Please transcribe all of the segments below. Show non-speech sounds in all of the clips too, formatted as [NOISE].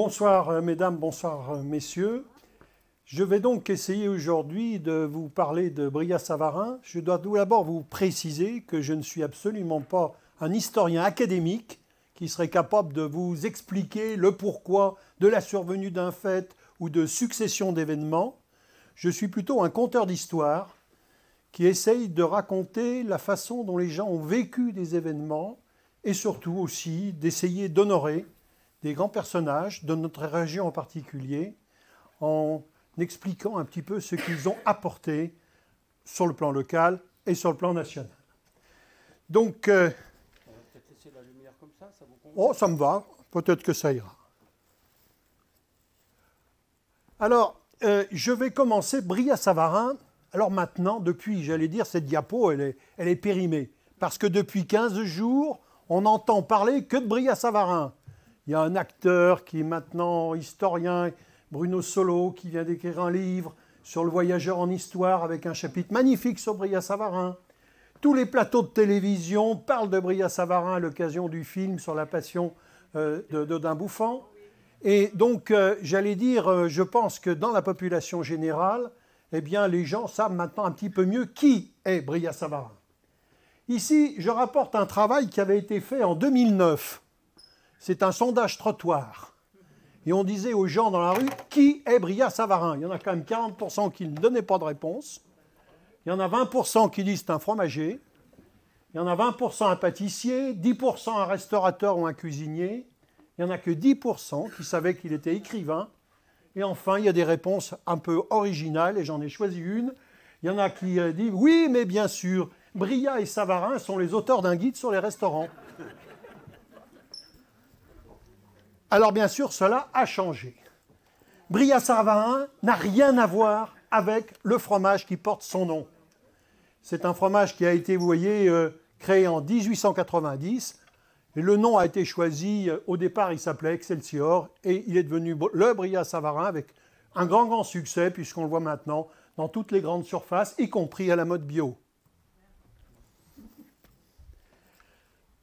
Bonsoir euh, mesdames, bonsoir euh, messieurs. Je vais donc essayer aujourd'hui de vous parler de Bria Savarin. Je dois tout d'abord vous préciser que je ne suis absolument pas un historien académique qui serait capable de vous expliquer le pourquoi de la survenue d'un fait ou de succession d'événements. Je suis plutôt un conteur d'histoire qui essaye de raconter la façon dont les gens ont vécu des événements et surtout aussi d'essayer d'honorer des grands personnages de notre région en particulier en expliquant un petit peu ce qu'ils ont apporté sur le plan local et sur le plan national. Donc... ça, euh, Oh, ça me va, peut-être que ça ira. Alors, euh, je vais commencer Bria Savarin. Alors maintenant, depuis, j'allais dire, cette diapo, elle est, elle est périmée. Parce que depuis 15 jours, on n'entend parler que de Bria Savarin. Il y a un acteur qui est maintenant historien, Bruno Solo, qui vient d'écrire un livre sur le voyageur en histoire avec un chapitre magnifique sur Bria Savarin. Tous les plateaux de télévision parlent de Bria Savarin à l'occasion du film sur la passion euh, de Dodin Bouffant. Et donc, euh, j'allais dire, euh, je pense que dans la population générale, eh bien, les gens savent maintenant un petit peu mieux qui est Bria Savarin. Ici, je rapporte un travail qui avait été fait en 2009 c'est un sondage trottoir. Et on disait aux gens dans la rue, qui est Bria Savarin Il y en a quand même 40% qui ne donnaient pas de réponse. Il y en a 20% qui disent un fromager. Il y en a 20% un pâtissier, 10% un restaurateur ou un cuisinier. Il n'y en a que 10% qui savaient qu'il était écrivain. Et enfin, il y a des réponses un peu originales, et j'en ai choisi une. Il y en a qui euh, disent Oui, mais bien sûr, Bria et Savarin sont les auteurs d'un guide sur les restaurants. Alors bien sûr, cela a changé. Bria savarin n'a rien à voir avec le fromage qui porte son nom. C'est un fromage qui a été, vous voyez, euh, créé en 1890. Et le nom a été choisi, euh, au départ il s'appelait Excelsior, et il est devenu le Bria savarin avec un grand, grand succès, puisqu'on le voit maintenant dans toutes les grandes surfaces, y compris à la mode bio.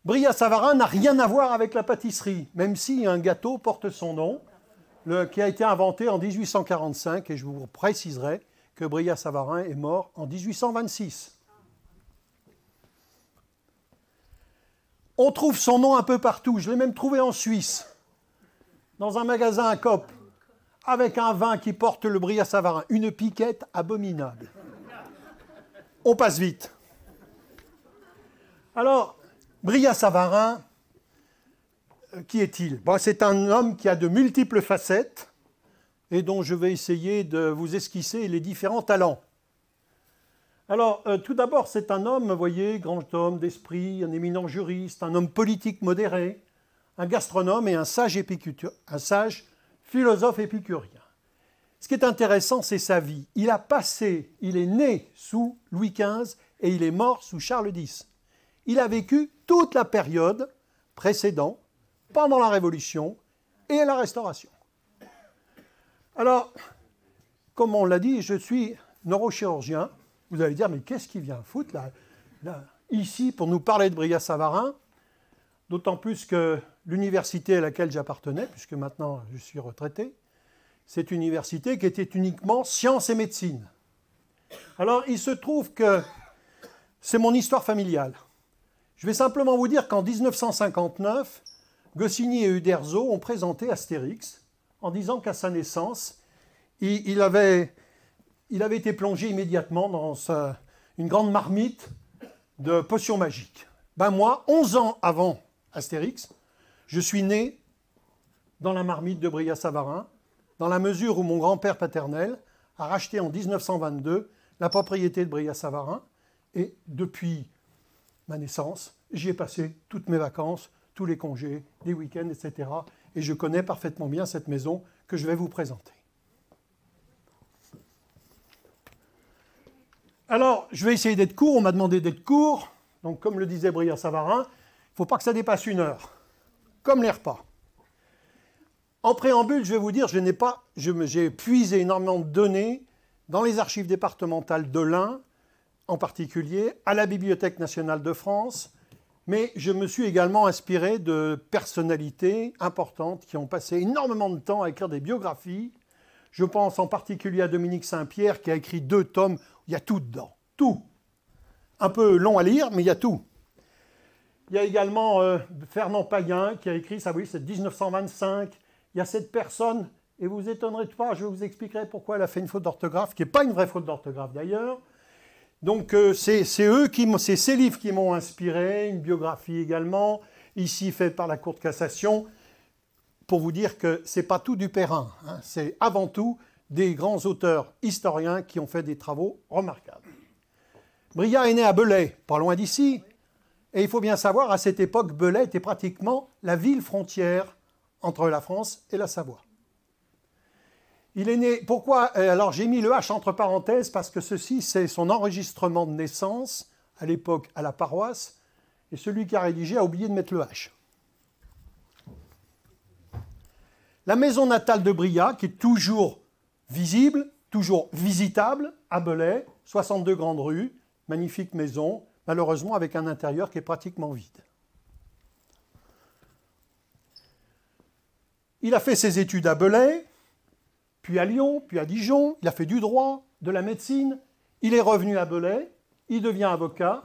Bria Savarin n'a rien à voir avec la pâtisserie, même si un gâteau porte son nom, qui a été inventé en 1845, et je vous préciserai que Bria Savarin est mort en 1826. On trouve son nom un peu partout, je l'ai même trouvé en Suisse, dans un magasin à Cop, avec un vin qui porte le Bria Savarin, une piquette abominable. On passe vite. Alors, Bria Savarin, euh, qui est-il C'est un homme qui a de multiples facettes et dont je vais essayer de vous esquisser les différents talents. Alors, euh, tout d'abord, c'est un homme, vous voyez, grand homme d'esprit, un éminent juriste, un homme politique modéré, un gastronome et un sage, un sage philosophe épicurien. Ce qui est intéressant, c'est sa vie. Il a passé, il est né sous Louis XV et il est mort sous Charles X. Il a vécu toute la période précédente, pendant la Révolution et la Restauration. Alors, comme on l'a dit, je suis neurochirurgien. Vous allez dire, mais qu'est-ce qui vient foutre là, là, ici pour nous parler de Briga Savarin D'autant plus que l'université à laquelle j'appartenais, puisque maintenant je suis retraité, cette université qui était uniquement sciences et médecine. Alors il se trouve que c'est mon histoire familiale. Je vais simplement vous dire qu'en 1959, Goscinny et Uderzo ont présenté Astérix en disant qu'à sa naissance, il, avait, été plongé immédiatement dans une grande marmite de potions magiques. Ben moi, 11 ans avant Astérix, je suis né dans la marmite de Bria Savarin, dans la mesure où mon grand-père paternel a racheté en 1922 la propriété de Bria Savarin. Et depuis ma naissance, j'y ai passé toutes mes vacances, tous les congés, les week-ends, etc. Et je connais parfaitement bien cette maison que je vais vous présenter. Alors, je vais essayer d'être court, on m'a demandé d'être court. Donc, comme le disait Brière Savarin, il ne faut pas que ça dépasse une heure, comme les repas. En préambule, je vais vous dire, je n'ai pas, j'ai puisé énormément de données dans les archives départementales de l'Ain en particulier, à la Bibliothèque nationale de France, mais je me suis également inspiré de personnalités importantes qui ont passé énormément de temps à écrire des biographies. Je pense en particulier à Dominique Saint-Pierre qui a écrit deux tomes, il y a tout dedans, tout. Un peu long à lire, mais il y a tout. Il y a également euh, Fernand Paguin, qui a écrit, ça oui, c'est 1925. Il y a cette personne, et vous étonnerez de voir, je vous expliquerai pourquoi elle a fait une faute d'orthographe, qui n'est pas une vraie faute d'orthographe d'ailleurs. Donc euh, c'est eux qui c'est ces livres qui m'ont inspiré, une biographie également, ici faite par la Cour de cassation, pour vous dire que c'est pas tout du Perrin, hein. c'est avant tout des grands auteurs historiens qui ont fait des travaux remarquables. Briat est né à Belay, pas loin d'ici, et il faut bien savoir à cette époque Belay était pratiquement la ville frontière entre la France et la Savoie. Il est né. Pourquoi euh, Alors j'ai mis le H entre parenthèses parce que ceci, c'est son enregistrement de naissance, à l'époque à la paroisse, et celui qui a rédigé a oublié de mettre le H. La maison natale de Bria, qui est toujours visible, toujours visitable, à Belay, 62 grandes rues, magnifique maison, malheureusement avec un intérieur qui est pratiquement vide. Il a fait ses études à Belay, puis à Lyon, puis à Dijon, il a fait du droit, de la médecine, il est revenu à Belay, il devient avocat,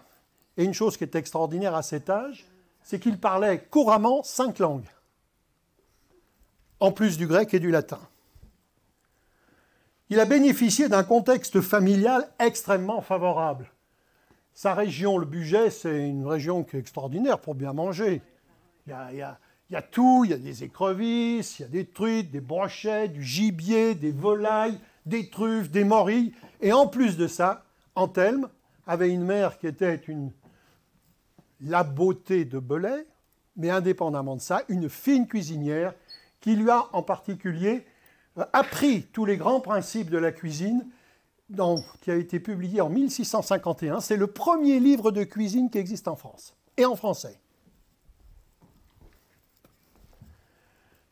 et une chose qui est extraordinaire à cet âge, c'est qu'il parlait couramment cinq langues, en plus du grec et du latin. Il a bénéficié d'un contexte familial extrêmement favorable. Sa région, le Bugey, c'est une région qui est extraordinaire pour bien manger. Il il y a il y a tout, il y a des écrevisses, il y a des truites, des brochettes, du gibier, des volailles, des truffes, des morilles. Et en plus de ça, Anthelme avait une mère qui était une la beauté de Belay, mais indépendamment de ça, une fine cuisinière qui lui a en particulier euh, appris tous les grands principes de la cuisine, qui a été publié en 1651. C'est le premier livre de cuisine qui existe en France, et en français.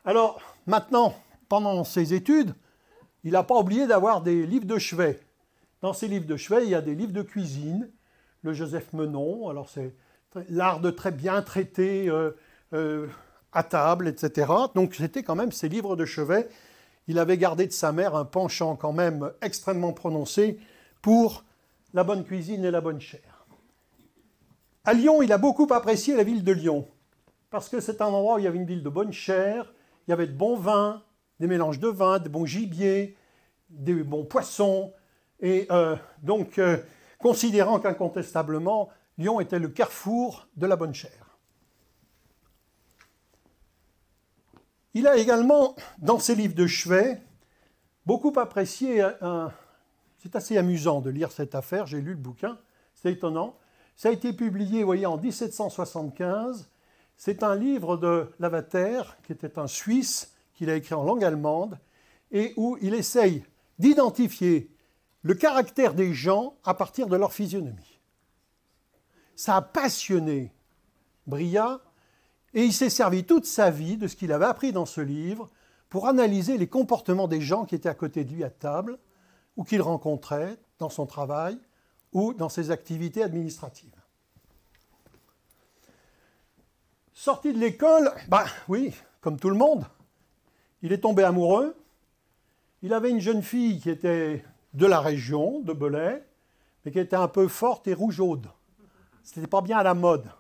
Alors, maintenant, pendant ses études, il n'a pas oublié d'avoir des livres de chevet. Dans ses livres de chevet, il y a des livres de cuisine, le Joseph Menon, alors c'est l'art de très bien traiter euh, euh, à table, etc. Donc c'était quand même ses livres de chevet. Il avait gardé de sa mère un penchant quand même extrêmement prononcé pour la bonne cuisine et la bonne chair. À Lyon, il a beaucoup apprécié la ville de Lyon, parce que c'est un endroit où il y avait une ville de bonne chair, il y avait de bons vins, des mélanges de vins, de bons gibiers, des bons poissons. Et euh, donc, euh, considérant qu'incontestablement, Lyon était le carrefour de la bonne chair. Il a également, dans ses livres de chevet, beaucoup apprécié euh, C'est assez amusant de lire cette affaire, j'ai lu le bouquin, c'est étonnant. Ça a été publié, voyez, en 1775 c'est un livre de Lavater, qui était un Suisse, qu'il a écrit en langue allemande, et où il essaye d'identifier le caractère des gens à partir de leur physionomie. Ça a passionné Bria, et il s'est servi toute sa vie de ce qu'il avait appris dans ce livre pour analyser les comportements des gens qui étaient à côté de lui à table, ou qu'il rencontrait dans son travail, ou dans ses activités administratives. Sorti de l'école, ben oui, comme tout le monde, il est tombé amoureux. Il avait une jeune fille qui était de la région, de Belay, mais qui était un peu forte et rougeaude. Ce n'était pas bien à la mode.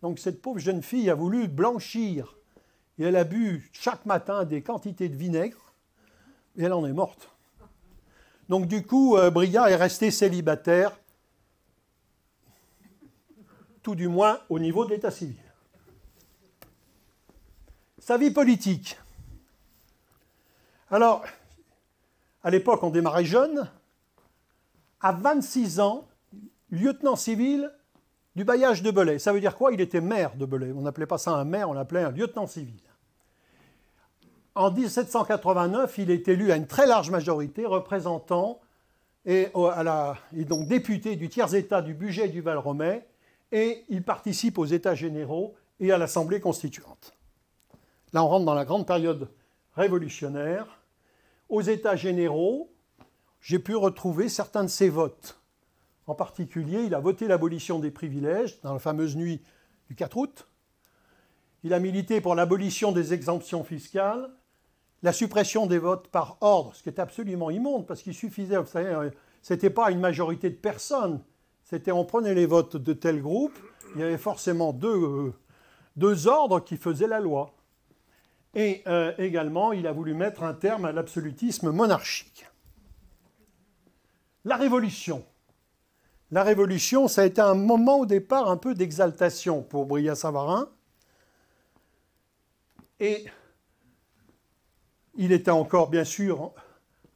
Donc cette pauvre jeune fille a voulu blanchir. Et elle a bu chaque matin des quantités de vinaigre, et elle en est morte. Donc du coup, euh, est resté célibataire, tout du moins au niveau de l'état civil. Sa vie politique. Alors, à l'époque, on démarrait jeune. À 26 ans, lieutenant civil du bailliage de Belay. Ça veut dire quoi Il était maire de Belay. On n'appelait pas ça un maire, on l'appelait un lieutenant civil. En 1789, il est élu à une très large majorité, représentant et, donc député du tiers-état du budget du Val-Romais, et il participe aux États généraux et à l'Assemblée constituante. Là, on rentre dans la grande période révolutionnaire. Aux États généraux, j'ai pu retrouver certains de ses votes. En particulier, il a voté l'abolition des privilèges dans la fameuse nuit du 4 août. Il a milité pour l'abolition des exemptions fiscales, la suppression des votes par ordre, ce qui est absolument immonde, parce qu'il suffisait, vous savez, euh, c'était pas une majorité de personnes, c'était on prenait les votes de tel groupe, il y avait forcément deux euh, ordres qui faisaient la loi. Et euh, également, il a voulu mettre un terme à l'absolutisme monarchique. La Révolution. La Révolution, ça a été un moment au départ un peu d'exaltation pour Brillat Savarin. Et il était encore, bien sûr,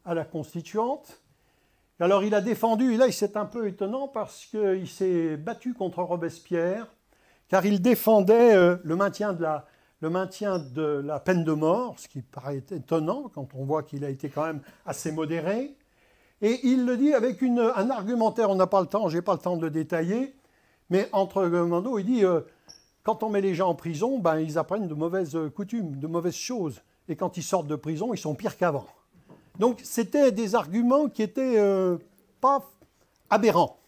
à la Constituante. Alors il a défendu, et là c'est un peu étonnant parce qu'il s'est battu contre Robespierre, car il défendait euh, le maintien de la, le maintien de la peine de mort, ce qui paraît étonnant quand on voit qu'il a été quand même assez modéré. Et il le dit avec un argumentaire, on n'a pas le temps, je n'ai pas le temps de le détailler, mais entre guillemets, il dit euh, quand on met les gens en prison, ben, ils apprennent de mauvaises coutumes, de mauvaises choses. Et quand ils sortent de prison, ils sont pires qu'avant. Donc c'était des arguments qui étaient euh, pas aberrants.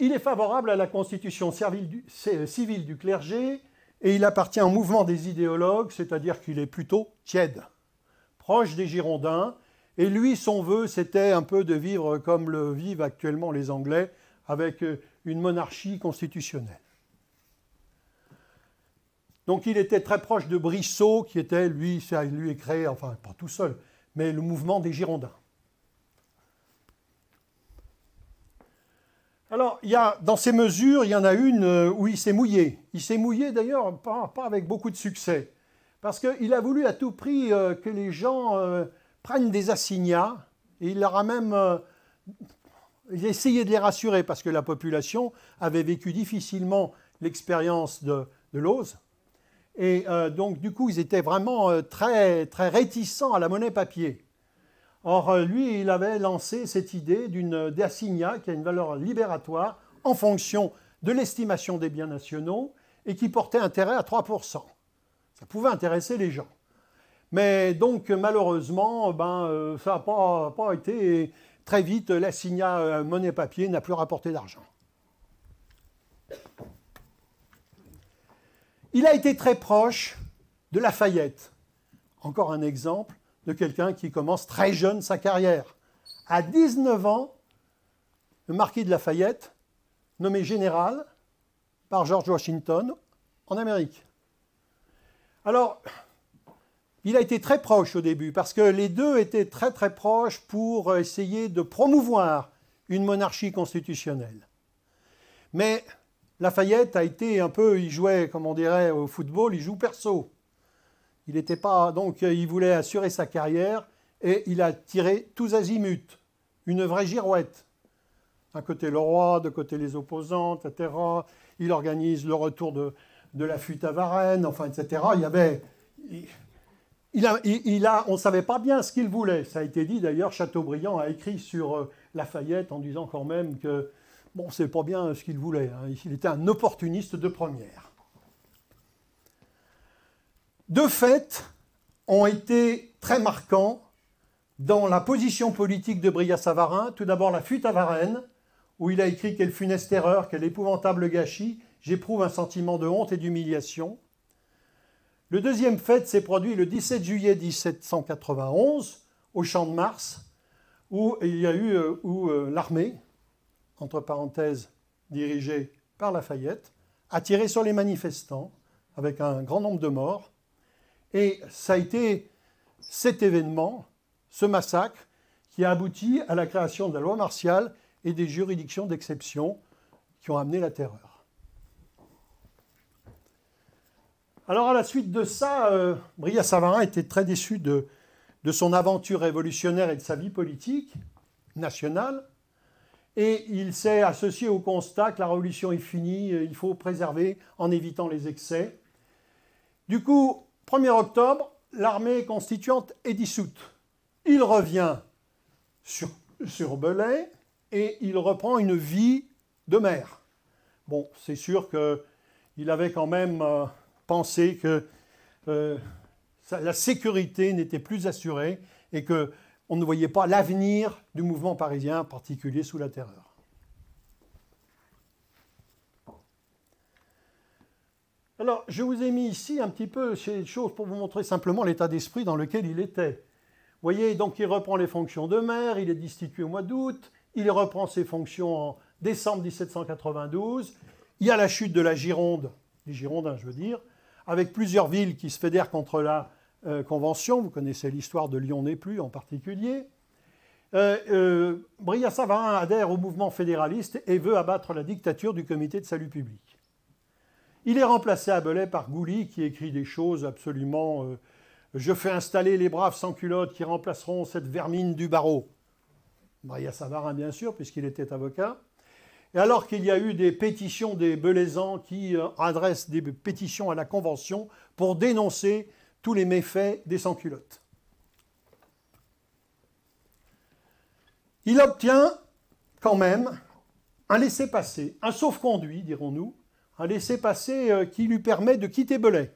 Il est favorable à la constitution euh, civile du clergé et il appartient au mouvement des idéologues, c'est-à-dire qu'il est plutôt tiède, proche des Girondins. Et lui, son vœu, c'était un peu de vivre comme le vivent actuellement les Anglais, avec euh, une monarchie constitutionnelle. Donc il était très proche de Brissot, qui était, lui, ça lui est créé, enfin pas tout seul, mais le mouvement des Girondins. Alors, il y a, dans ces mesures, il y en a une euh, où il s'est mouillé. Il s'est mouillé d'ailleurs, pas, avec beaucoup de succès. Parce qu'il a voulu à tout prix euh, que les gens euh, prennent des assignats. Et il leur a même essayé de les rassurer parce que la population avait vécu difficilement l'expérience de, de l'ose. Et donc, du coup, ils étaient vraiment très, très réticents à la monnaie papier. Or, euh, lui, il avait lancé cette idée d'une euh, d'assignat qui a une valeur libératoire en fonction de l'estimation des biens nationaux et qui portait intérêt à 3%. Ça pouvait intéresser les gens. Mais donc, malheureusement, euh, ben, ça n'a pas, été. très vite, l'assignat monnaie papier n'a plus rapporté d'argent. Il a été très proche de Lafayette. Encore un exemple de quelqu'un qui commence très jeune sa carrière. À 19 ans, le marquis de Lafayette, nommé général par George Washington en Amérique. Alors, il a été très proche au début, parce que les deux étaient très très proches pour essayer de promouvoir une monarchie constitutionnelle. Mais Lafayette a été un peu, il jouait, comme on dirait au football, il joue perso. Il n'était pas. Donc, euh, il voulait assurer sa carrière et il a tiré tous azimuts. Une vraie girouette. Un côté le roi, de côté les opposants, etc. Il organise le retour de, la fuite à Varennes, enfin, etc. Il y avait. Il, a, on ne savait pas bien ce qu'il voulait. Ça a été dit d'ailleurs, Chateaubriand a écrit sur euh, Lafayette en disant quand même que, bon, c'est pas bien ce qu'il voulait. Hein. Il était un opportuniste de première deux faits ont été très marquants dans la position politique de Bria Savarin. Tout d'abord, la fuite à Varennes, où il a écrit Quelle funeste erreur, quel épouvantable gâchis, j'éprouve un sentiment de honte et d'humiliation. Le deuxième fait s'est produit le 17 juillet 1791, au Champ de Mars, où il y a eu euh, où euh, l'armée, entre parenthèses, dirigée par Lafayette, a tiré sur les manifestants avec un grand nombre de morts. Et ça a été cet événement, ce massacre, qui a abouti à la création de la loi martiale et des juridictions d'exception qui ont amené la terreur. Alors à la suite de ça, euh, Bria Savarin était très déçu de, de son aventure révolutionnaire et de sa vie politique nationale. Et il s'est associé au constat que la révolution est finie, euh, il faut préserver en évitant les excès. Du coup, 1er octobre, l'armée constituante est dissoute. Il revient sur, sur Belay et il reprend une vie de maire. Bon, c'est sûr qu'il avait quand même euh, pensé que euh, la sécurité n'était plus assurée et qu'on ne voyait pas l'avenir du mouvement parisien, particulier sous la terreur. Alors, je vous ai mis ici un petit peu ces choses pour vous montrer simplement l'état d'esprit dans lequel il était. Vous voyez, donc il reprend les fonctions de maire, il est destitué au mois d'août, il reprend ses fonctions en décembre 1792, il y a la chute de la Gironde, des Girondins je veux dire, avec plusieurs villes qui se fédèrent contre la euh, Convention, vous connaissez l'histoire de Lyon n'est plus en particulier. Euh, euh, adhère au mouvement fédéraliste et veut abattre la dictature du comité de salut public. Il est remplacé à Belay par Gouli qui écrit des choses absolument. Euh, je fais installer les braves sans culottes qui remplaceront cette vermine du barreau. Maria Savarin, bien sûr, puisqu'il était avocat. Et alors qu'il y a eu des pétitions des Belaisans qui euh, adressent des pétitions à la Convention pour dénoncer tous les méfaits des sans-culottes. Il obtient quand même un laissez-passer, un sauf-conduit, dirons-nous, un laissez-passer euh, qui lui permet de quitter Belay.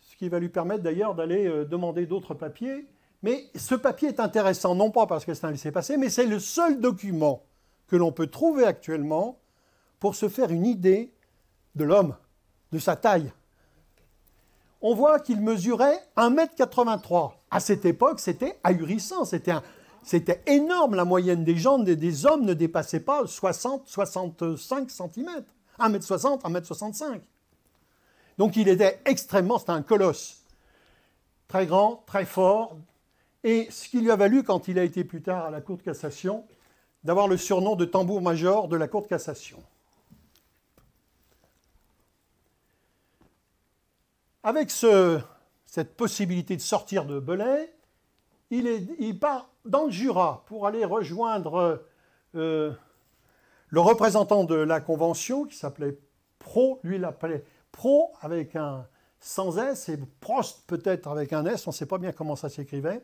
Ce qui va lui permettre d'ailleurs d'aller euh, demander d'autres papiers. Mais ce papier est intéressant, non pas parce que c'est un laissez-passer, mais c'est le seul document que l'on peut trouver actuellement pour se faire une idée de l'homme, de sa taille. On voit qu'il mesurait 1m83. À cette époque, c'était ahurissant, c'était un, c'était énorme, la moyenne des gens, des, des hommes ne dépassait pas 60, 65 cm. 1m60, 1m65. Donc il était extrêmement, c'était un colosse. Très grand, très fort. Et ce qui lui a valu, quand il a été plus tard à la Cour de cassation, d'avoir le surnom de tambour-major de la Cour de cassation. Avec cette possibilité de sortir de Belay, il, part dans le Jura pour aller rejoindre euh, le représentant de la Convention qui s'appelait Pro, lui l'appelait Pro avec un sans S et Prost peut-être avec un S, on ne sait pas bien comment ça s'écrivait.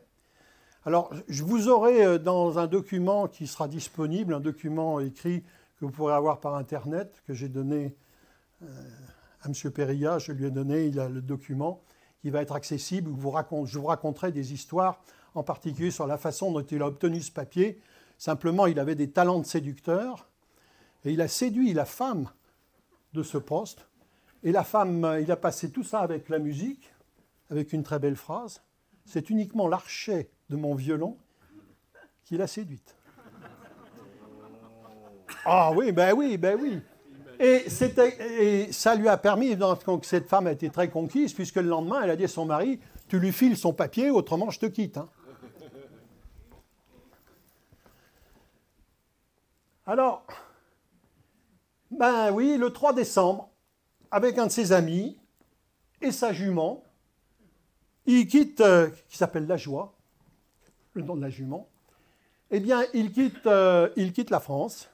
Alors, je vous aurai euh, dans un document qui sera disponible, un document écrit que vous pourrez avoir par Internet, que j'ai donné euh, à M. Perilla, je lui ai donné le document qui va être accessible, où je vous raconterai des histoires en particulier sur la façon dont il a obtenu ce papier. Simplement, il avait des talents de séducteur et il a séduit la femme de ce poste. Et la femme, euh, il a passé tout ça avec la musique, avec une très belle phrase. C'est uniquement l'archet de mon violon qui l'a séduite. Ah oui, ben oui, ben oui. Et, ça lui a permis, donc cette femme a été très conquise, puisque le lendemain, elle a dit à son mari, tu lui files son papier, autrement je te quitte. Hein. Alors, ben oui, le 3 décembre, avec un de ses amis et sa jument, il quitte, euh, qui s'appelle La Joie, le nom de la jument, eh bien, il quitte, euh, la France,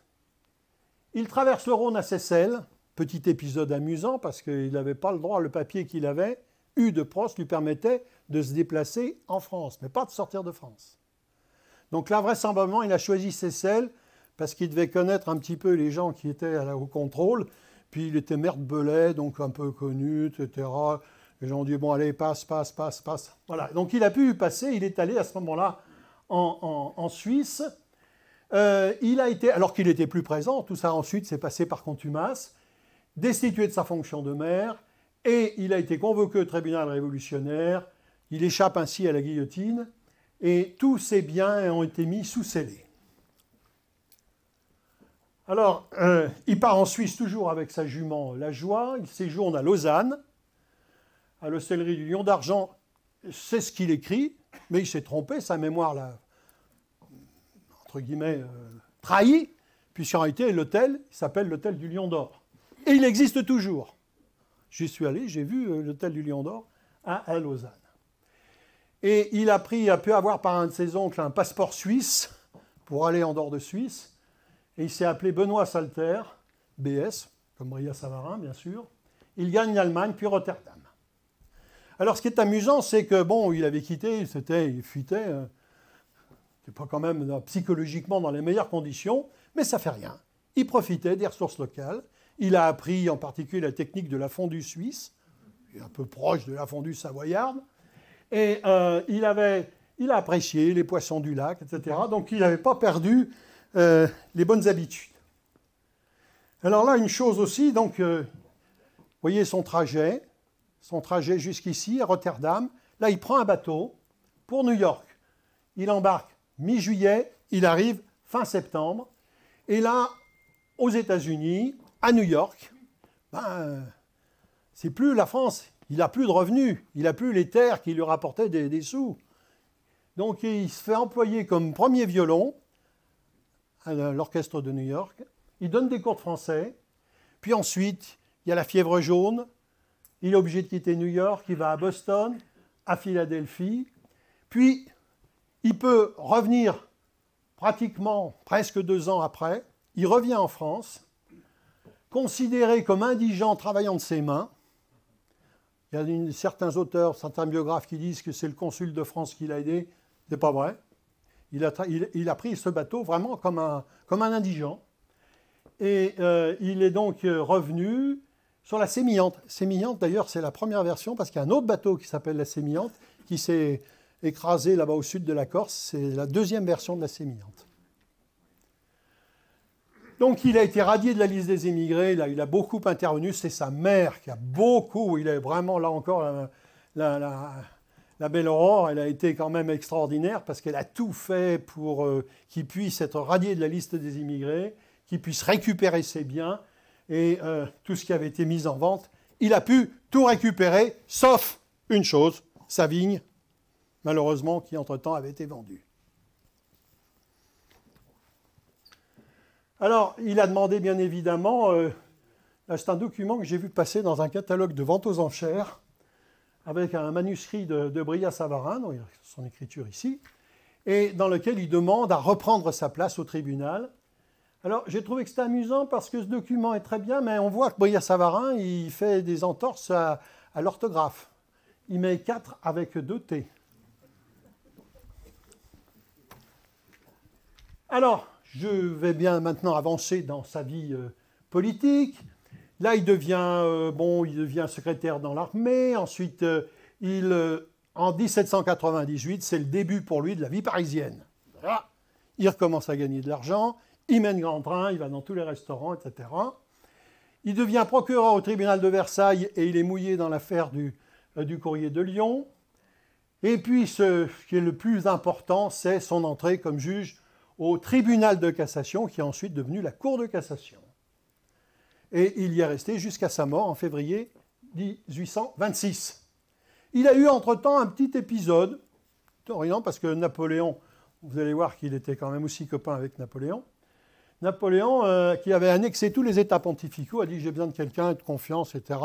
il traverse le Rhône à Seyssel, petit épisode amusant parce qu'il n'avait pas le droit, le papier qu'il avait, eu de Prost, lui permettait de se déplacer en France, mais pas de sortir de France. Donc là, vraisemblablement, il a choisi Seyssel parce qu'il devait connaître un petit peu les gens qui étaient au contrôle. Puis il était maire de Belay, donc un peu connu, etc. Les gens ont dit, bon, allez, passe, passe, passe, passe. Voilà, donc il a pu passer, il est allé à ce moment-là en, Suisse. Euh, il a été, alors qu'il n'était plus présent, tout ça ensuite s'est passé par contumace, destitué de sa fonction de maire, et il a été convoqué au tribunal révolutionnaire. Il échappe ainsi à la guillotine, et tous ses biens ont été mis sous scellés. Alors, euh, il part en Suisse toujours avec sa jument La Joie. Il séjourne à Lausanne, à l'hôtellerie du Lion d'Argent. C'est ce qu'il écrit, mais il s'est trompé. Sa mémoire l'a, entre guillemets, euh, trahi, puisqu'en réalité, l'hôtel s'appelle l'hôtel du Lion d'Or. Et il existe toujours. J'y suis allé, j'ai vu euh, l'hôtel du Lion d'Or à, Lausanne. Et il a a pu avoir par un de ses oncles un passeport suisse pour aller en dehors de Suisse et il s'est appelé Benoît Salter, BS, comme Maria Savarin, bien sûr. Il gagne l'Allemagne, puis Rotterdam. Alors, ce qui est amusant, c'est que, bon, il avait quitté, c'était, il fuitait, hein. pas quand même psychologiquement dans les meilleures conditions, mais ça fait rien. Il profitait des ressources locales. Il a appris en particulier la technique de la fondue suisse, un peu proche de la fondue savoyarde. Et euh, il, avait, il a apprécié les poissons du lac, etc. Donc, il n'avait pas perdu euh, les bonnes habitudes. Alors là, une chose aussi, donc, euh, vous voyez son trajet, son trajet jusqu'ici, à Rotterdam. Là, il prend un bateau pour New York. Il embarque mi-juillet, il arrive fin septembre. Et là, aux États-Unis, à New York, ben, c'est plus la France. Il n'a plus de revenus, il n'a plus les terres qui lui rapportaient des sous. Donc il se fait employer comme premier violon à l'orchestre de New York. Il donne des cours de français. Puis ensuite, il y a la fièvre jaune. Il est obligé de quitter New York. Il va à Boston, à Philadelphie. Puis, il peut revenir pratiquement presque deux ans après. Il revient en France, considéré comme indigent travaillant de ses mains. Il y a certains auteurs, certains biographes qui disent que c'est le consul de France qui l'a aidé. C'est pas vrai. Il a, pris ce bateau vraiment comme un, indigent. Et euh, il est donc euh, revenu sur la Sémillante. Sémillante, d'ailleurs, c'est la première version parce qu'il y a un autre bateau qui s'appelle la Sémillante qui s'est écrasé là-bas au sud de la Corse. C'est la deuxième version de la Sémillante. Donc il a été radié de la liste des émigrés, il a, il a beaucoup intervenu, c'est sa mère qui a beaucoup, il est vraiment là encore la la belle Aurore, elle a été quand même extraordinaire parce qu'elle a tout fait pour euh, qu'il puisse être radié de la liste des immigrés, qu'il puisse récupérer ses biens et euh, tout ce qui avait été mis en vente. Il a pu tout récupérer, sauf une chose, sa vigne, malheureusement, qui entre-temps avait été vendue. Alors, il a demandé bien évidemment, euh, c'est un document que j'ai vu passer dans un catalogue de vente aux enchères, avec un manuscrit de, de Bria Savarin, a son écriture ici, et dans lequel il demande à reprendre sa place au tribunal. Alors j'ai trouvé que c'était amusant parce que ce document est très bien, mais on voit que Bria Savarin, il fait des entorses à, à l'orthographe. Il met quatre avec 2 T. Alors, je vais bien maintenant avancer dans sa vie euh, politique. Là, il devient, euh, bon, il devient secrétaire dans l'armée. Ensuite, euh, il, euh, en 1798, c'est le début pour lui de la vie parisienne. Il recommence à gagner de l'argent. Il mène grand train. Il va dans tous les restaurants, etc. Il devient procureur au tribunal de Versailles et il est mouillé dans l'affaire du, du courrier de Lyon. Et puis, ce qui est le plus important, c'est son entrée comme juge au tribunal de cassation, qui est ensuite devenu la Cour de cassation et il y est resté jusqu'à sa mort en février 1826. Il a eu entre-temps un petit épisode, parce que Napoléon, vous allez voir qu'il était quand même aussi copain avec Napoléon, Napoléon, euh, qui avait annexé tous les États pontificaux, a dit j'ai besoin de quelqu'un de confiance, etc.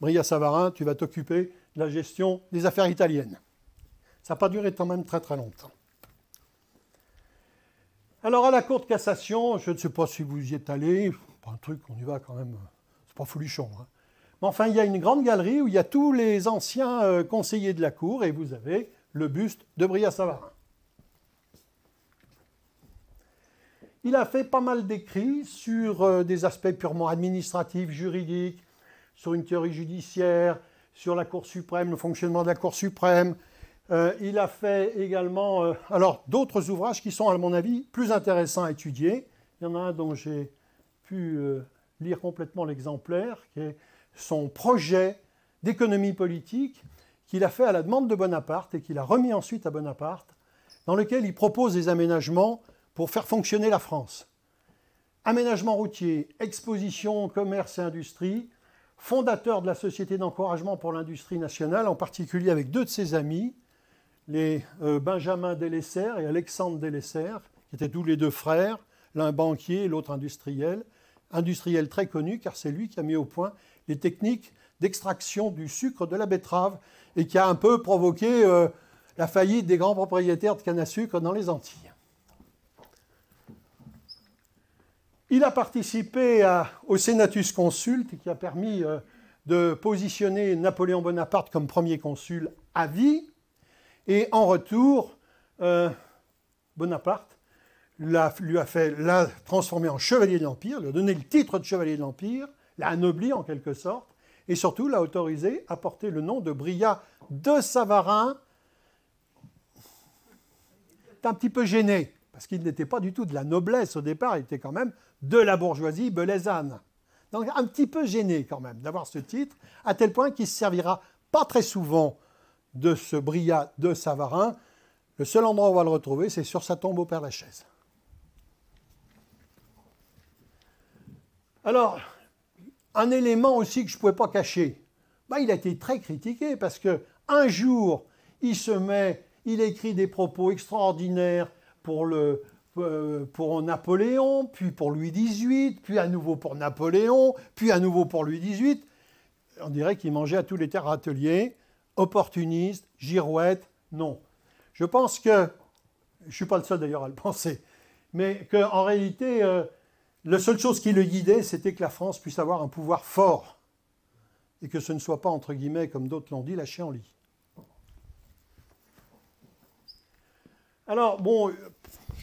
Bria Savarin, tu vas t'occuper de la gestion des affaires italiennes. Ça n'a pas duré quand même très très longtemps. Alors à la Cour de cassation, je ne sais pas si vous y êtes allé, un truc, on y va quand même, c'est pas folichon. Hein. Mais enfin, il y a une grande galerie où il y a tous les anciens euh, conseillers de la cour et vous avez le buste de Bria Savarin. Il a fait pas mal d'écrits sur euh, des aspects purement administratifs, juridiques, sur une théorie judiciaire, sur la Cour suprême, le fonctionnement de la Cour suprême. Euh, il a fait également alors d'autres ouvrages qui sont à mon avis plus intéressants à étudier. Il y en a un dont j'ai pu euh, lire complètement l'exemplaire, qui est son projet d'économie politique qu'il a fait à la demande de Bonaparte et qu'il a remis ensuite à Bonaparte, dans lequel il propose des aménagements pour faire fonctionner la France. Aménagement routier, exposition, commerce et industrie, fondateur de la Société d'encouragement pour l'industrie nationale, en particulier avec deux de ses amis, les euh, Benjamin Delessert et Alexandre Delessert, qui étaient tous les deux frères, l'un banquier, l'autre industriel, industriel très connu car c'est lui qui a mis au point les techniques d'extraction du sucre de la betterave et qui a un peu provoqué euh, la faillite des grands propriétaires de canne à sucre dans les Antilles. Il a participé au Senatus Consulte qui a permis euh, de positionner Napoléon Bonaparte comme premier consul à vie. Et en retour, euh, Bonaparte lui a fait l'a transformé en chevalier de l'Empire, lui a donné le titre de chevalier de l'Empire, l'a anobli en quelque sorte, et surtout l'a autorisé à porter le nom de Bria de Savarin. C'est un petit peu gêné, parce qu'il n'était pas du tout de la noblesse au départ, il était quand même de la bourgeoisie belaisane. Donc un petit peu gêné quand même d'avoir ce titre, à tel point qu'il ne servira pas très souvent de ce Brillat de Savarin. Le seul endroit où on va le retrouver, c'est sur sa tombe au Père-Lachaise. Alors, un élément aussi que je ne pouvais pas cacher, bah, il a été très critiqué parce que un jour, il se met, il écrit des propos extraordinaires pour, euh, pour Napoléon, puis pour Louis XVIII, puis à nouveau pour Napoléon, puis à nouveau pour Louis XVIII. On dirait qu'il mangeait à tous les terres ateliers, opportuniste, girouette, non. Je pense que, je ne suis pas le seul d'ailleurs à le [LAUGHS] penser, mais qu'en réalité, euh, la seule chose qui le guidait, c'était que la France puisse avoir un pouvoir fort et que ce ne soit pas, entre guillemets, comme d'autres l'ont dit, lâché en lit. Alors, bon,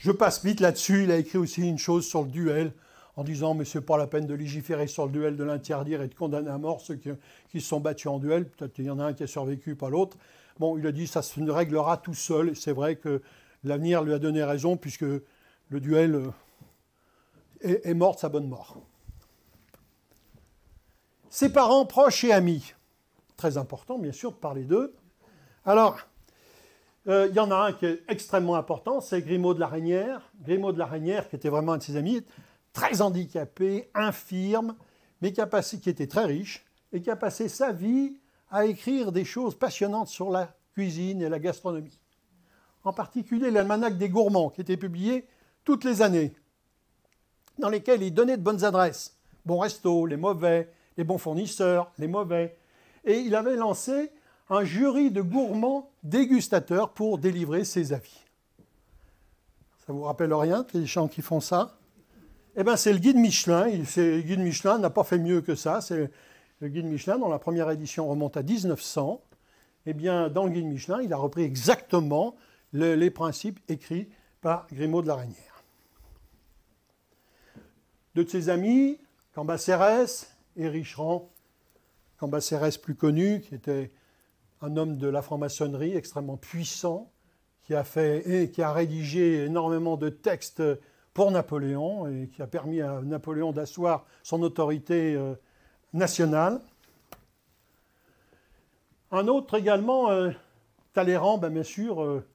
je passe vite là-dessus. Il a écrit aussi une chose sur le duel en disant mais c'est pas la peine de légiférer sur le duel, de l'interdire et de condamner à mort ceux qui, qui se sont battus en duel. Peut-être qu'il y en a un qui a survécu, pas l'autre. Bon, il a dit ça se réglera tout seul. C'est vrai que l'avenir lui a donné raison puisque le duel euh, est, morte sa bonne mort. Ses parents proches et amis. Très important, bien sûr, de parler d'eux. Alors, euh, il y en a un qui est extrêmement important, c'est Grimaud de la Reynière. Grimaud de la Reynière, qui était vraiment un de ses amis, très handicapé, infirme, mais qui, a passé, qui était très riche et qui a passé sa vie à écrire des choses passionnantes sur la cuisine et la gastronomie. En particulier l'almanach des gourmands, qui était publié toutes les années dans lesquels il donnait de bonnes adresses. Bons resto, les mauvais, les bons fournisseurs, les mauvais. Et il avait lancé un jury de gourmands dégustateurs pour délivrer ses avis. Ça vous rappelle rien, les gens qui font ça Eh bien, c'est le guide Michelin. Le guide Michelin n'a pas fait mieux que ça. C'est le guide Michelin, dont la première édition remonte à 1900. Eh bien, dans le guide Michelin, il a repris exactement les principes écrits par Grimaud de la Reynière deux de ses amis, Cambacérès et Richerand. Cambacérès plus connu, qui était un homme de la franc-maçonnerie extrêmement puissant, qui a, fait, et qui a rédigé énormément de textes pour Napoléon et qui a permis à Napoléon d'asseoir son autorité euh, nationale. Un autre également, euh, Talleyrand, ben, bien sûr, euh,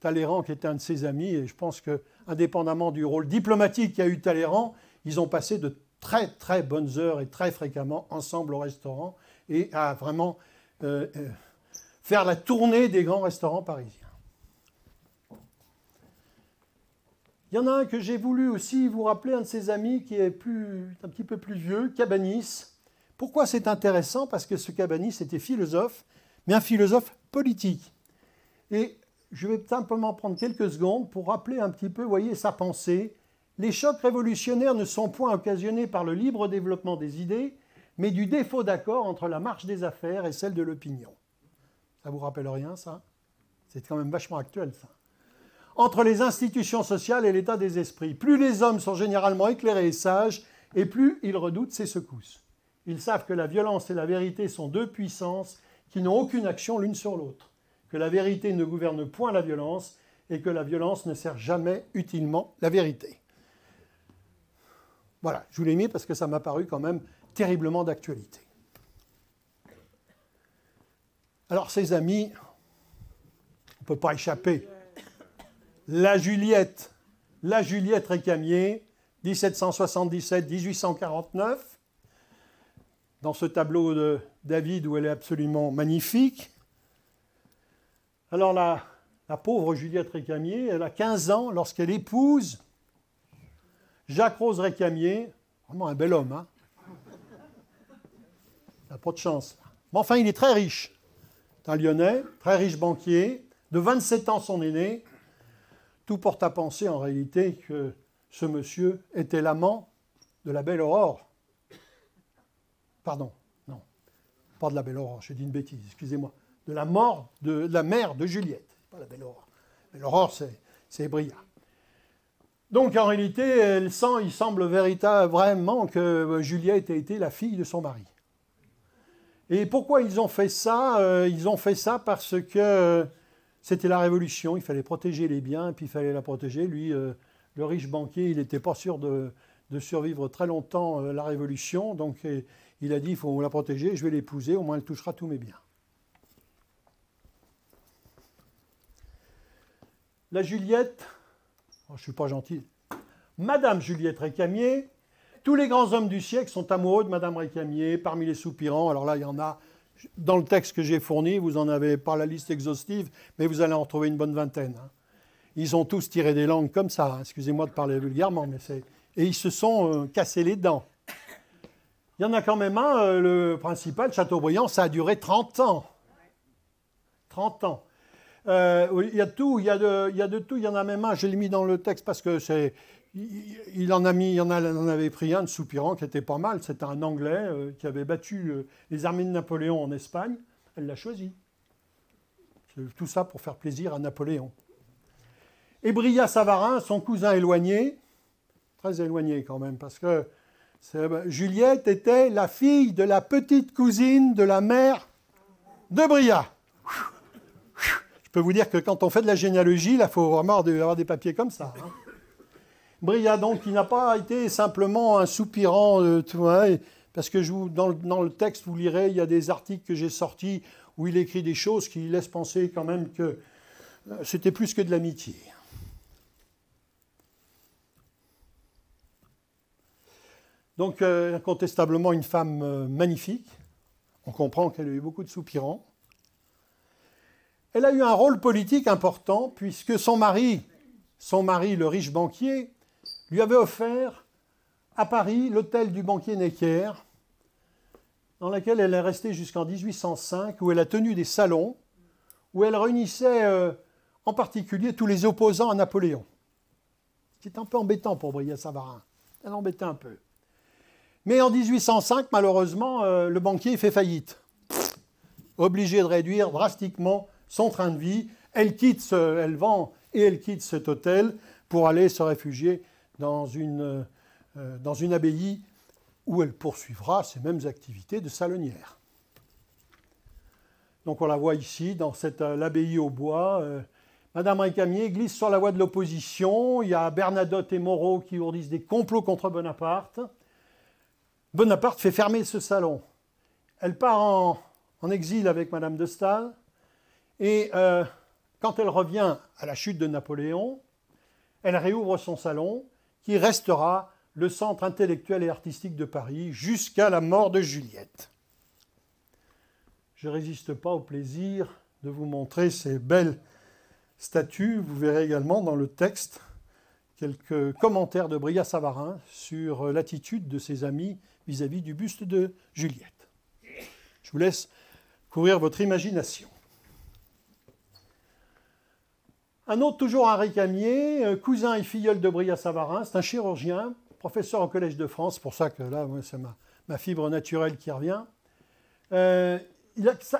Talleyrand qui était un de ses amis, et je pense que, indépendamment du rôle diplomatique qu'a eu Talleyrand, ils ont passé de très très bonnes heures et très fréquemment ensemble au restaurant et à vraiment euh, euh, faire la tournée des grands restaurants parisiens. Il y en a un que j'ai voulu aussi vous rappeler, un de ses amis qui est plus, un petit peu plus vieux, Cabanis. Pourquoi c'est intéressant Parce que ce Cabanis était philosophe, mais un philosophe politique. Et je vais simplement prendre quelques secondes pour rappeler un petit peu, voyez, sa pensée, les chocs révolutionnaires ne sont point occasionnés par le libre développement des idées, mais du défaut d'accord entre la marche des affaires et celle de l'opinion. Ça vous rappelle rien, ça C'est quand même vachement actuel, ça. Entre les institutions sociales et l'état des esprits. Plus les hommes sont généralement éclairés et sages, et plus ils redoutent ces secousses. Ils savent que la violence et la vérité sont deux puissances qui n'ont aucune action l'une sur l'autre, que la vérité ne gouverne point la violence, et que la violence ne sert jamais utilement la vérité. Voilà, je vous l'ai mis parce que ça m'a paru quand même terriblement d'actualité. Alors, ses amis, on ne peut pas échapper. La Juliette, la Juliette Récamier, 1777-1849, dans ce tableau de David où elle est absolument magnifique. Alors, la, la pauvre Juliette Récamier, elle a 15 ans lorsqu'elle épouse Jacques-Rose Récamier, vraiment un bel homme, hein n'a pas de chance. Mais enfin, il est très riche. C'est un Lyonnais, très riche banquier, de 27 ans son aîné. Tout porte à penser en réalité que ce monsieur était l'amant de la belle Aurore. Pardon, non, pas de la belle Aurore, j'ai dit une bêtise, excusez-moi. De la mort de, la mère de Juliette, pas la belle Aurore. La belle Aurore, c'est brillant. Donc en réalité, elle sent, il semble véritablement que euh, Juliette a été la fille de son mari. Et pourquoi ils ont fait ça euh, Ils ont fait ça parce que euh, c'était la révolution, il fallait protéger les biens, puis il fallait la protéger. Lui, le riche banquier, il n'était pas sûr de, de, survivre très longtemps la révolution, donc il a dit, il faut la protéger, je vais l'épouser, au moins elle touchera tous mes biens. La Juliette, Oh, je ne suis pas gentil. Madame Juliette Récamier, tous les grands hommes du siècle sont amoureux de Madame Récamier, parmi les soupirants. Alors là, il y en a, dans le texte que j'ai fourni, vous n'en avez pas la liste exhaustive, mais vous allez en retrouver une bonne vingtaine. Hein. Ils ont tous tiré des langues comme ça, hein. excusez-moi de parler vulgairement, mais c'est. Et ils se sont euh, cassés les dents. Il y en a quand même un, euh, le principal, Chateaubriand, ça a duré 30 ans. 30 ans. Euh, il y a tout, il y tout. Il y en a même un, je l'ai mis dans le texte parce que c'est. Il en, a mis, il en avait pris un de soupirant qui était pas mal. C'était un Anglais euh, qui avait battu euh, les armées de Napoléon en Espagne. Elle l'a choisi. Tout ça pour faire plaisir à Napoléon. Et Bria Savarin, son cousin éloigné, très éloigné quand même, parce que Juliette était la fille de la petite cousine de la mère de Bria peux vous dire que quand on fait de la généalogie, là, il faut vraiment avoir des papiers comme ça. Hein. donc qui n'a pas été simplement un soupirant, euh, parce que dans, le, texte, vous lirez, il y a des articles que j'ai sortis où il écrit des choses qui laissent penser quand même que euh, c'était plus que de l'amitié. Donc, euh, incontestablement, une femme magnifique. On comprend qu'elle a eu beaucoup de soupirants elle a eu un rôle politique important puisque son mari, son mari, le riche banquier, lui avait offert à Paris l'hôtel du banquier Necker, dans lequel elle est restée jusqu'en 1805, où elle a tenu des salons, où elle réunissait euh, en particulier tous les opposants à Napoléon. C'est un peu embêtant pour Brillat Savarin. Elle embêtait un peu. Mais en 1805, malheureusement, euh, le banquier fait faillite. Obligé de réduire drastiquement son train de vie. Elle quitte, elle vend et elle quitte cet hôtel pour aller se réfugier euh, dans une, abbaye où elle poursuivra ses mêmes activités de salonnière. Donc on la voit ici, dans euh, l'abbaye au bois. Euh, Madame Récamier glisse sur la voie de l'opposition. Il y a Bernadotte et Moreau qui ourdissent des complots contre Bonaparte. Bonaparte fait fermer ce salon. Elle part en, exil avec Madame de Staël. Et euh, quand elle revient à la chute de Napoléon, elle réouvre son salon qui restera le centre intellectuel et artistique de Paris jusqu'à la mort de Juliette. Je ne résiste pas au plaisir de vous montrer ces belles statues. Vous verrez également dans le texte quelques commentaires de Bria Savarin sur l'attitude de ses amis vis-à-vis -vis du buste de Juliette. Je vous laisse courir votre imagination. Un autre, toujours Henri Camier, euh, cousin et filleul de Bria Savarin, c'est un chirurgien, professeur au Collège de France, pour ça que là, c'est ma, fibre naturelle qui revient. Euh,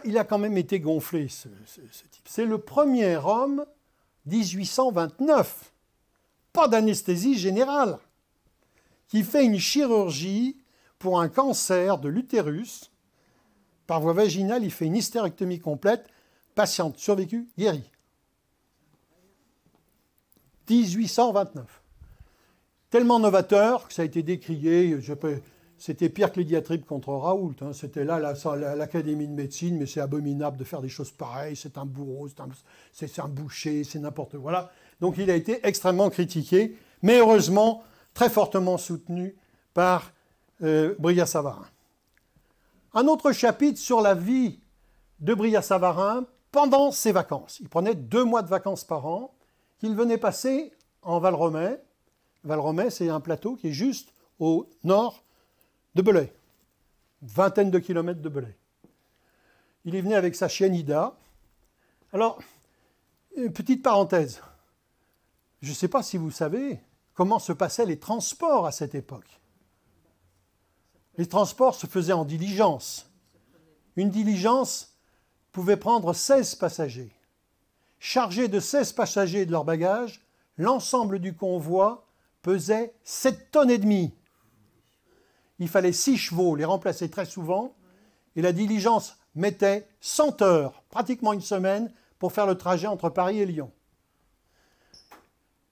il, a, quand même été gonflé, ce, ce type. C'est le premier homme 1829, pas d'anesthésie générale, qui fait une chirurgie pour un cancer de l'utérus. Par voie vaginale, il fait une hystérectomie complète, patiente survécue, guérie. 1829. Tellement novateur que ça a été décrié. C'était pire que les contre Raoult. Hein. C'était là l'Académie de médecine, mais c'est abominable de faire des choses pareilles. C'est un bourreau, c'est un, boucher, c'est n'importe quoi. Voilà. Donc il a été extrêmement critiqué, mais heureusement très fortement soutenu par euh, Savarin. Un autre chapitre sur la vie de brias Savarin pendant ses vacances. Il prenait deux mois de vacances par an qu'il venait passer en Val-Romais. val c'est un plateau qui est juste au nord de Belay, vingtaine de kilomètres de Belay. Il y venait avec sa chienne Ida. Alors, une petite parenthèse. Je ne sais pas si vous savez comment se passaient les transports à cette époque. Les transports se faisaient en diligence. Une diligence pouvait prendre 16 passagers. Chargé de 16 passagers et de leurs bagages, l'ensemble du convoi pesait 7 tonnes et demie. Il fallait 6 chevaux, les remplacer très souvent, et la diligence mettait 100 heures, pratiquement une semaine, pour faire le trajet entre Paris et Lyon.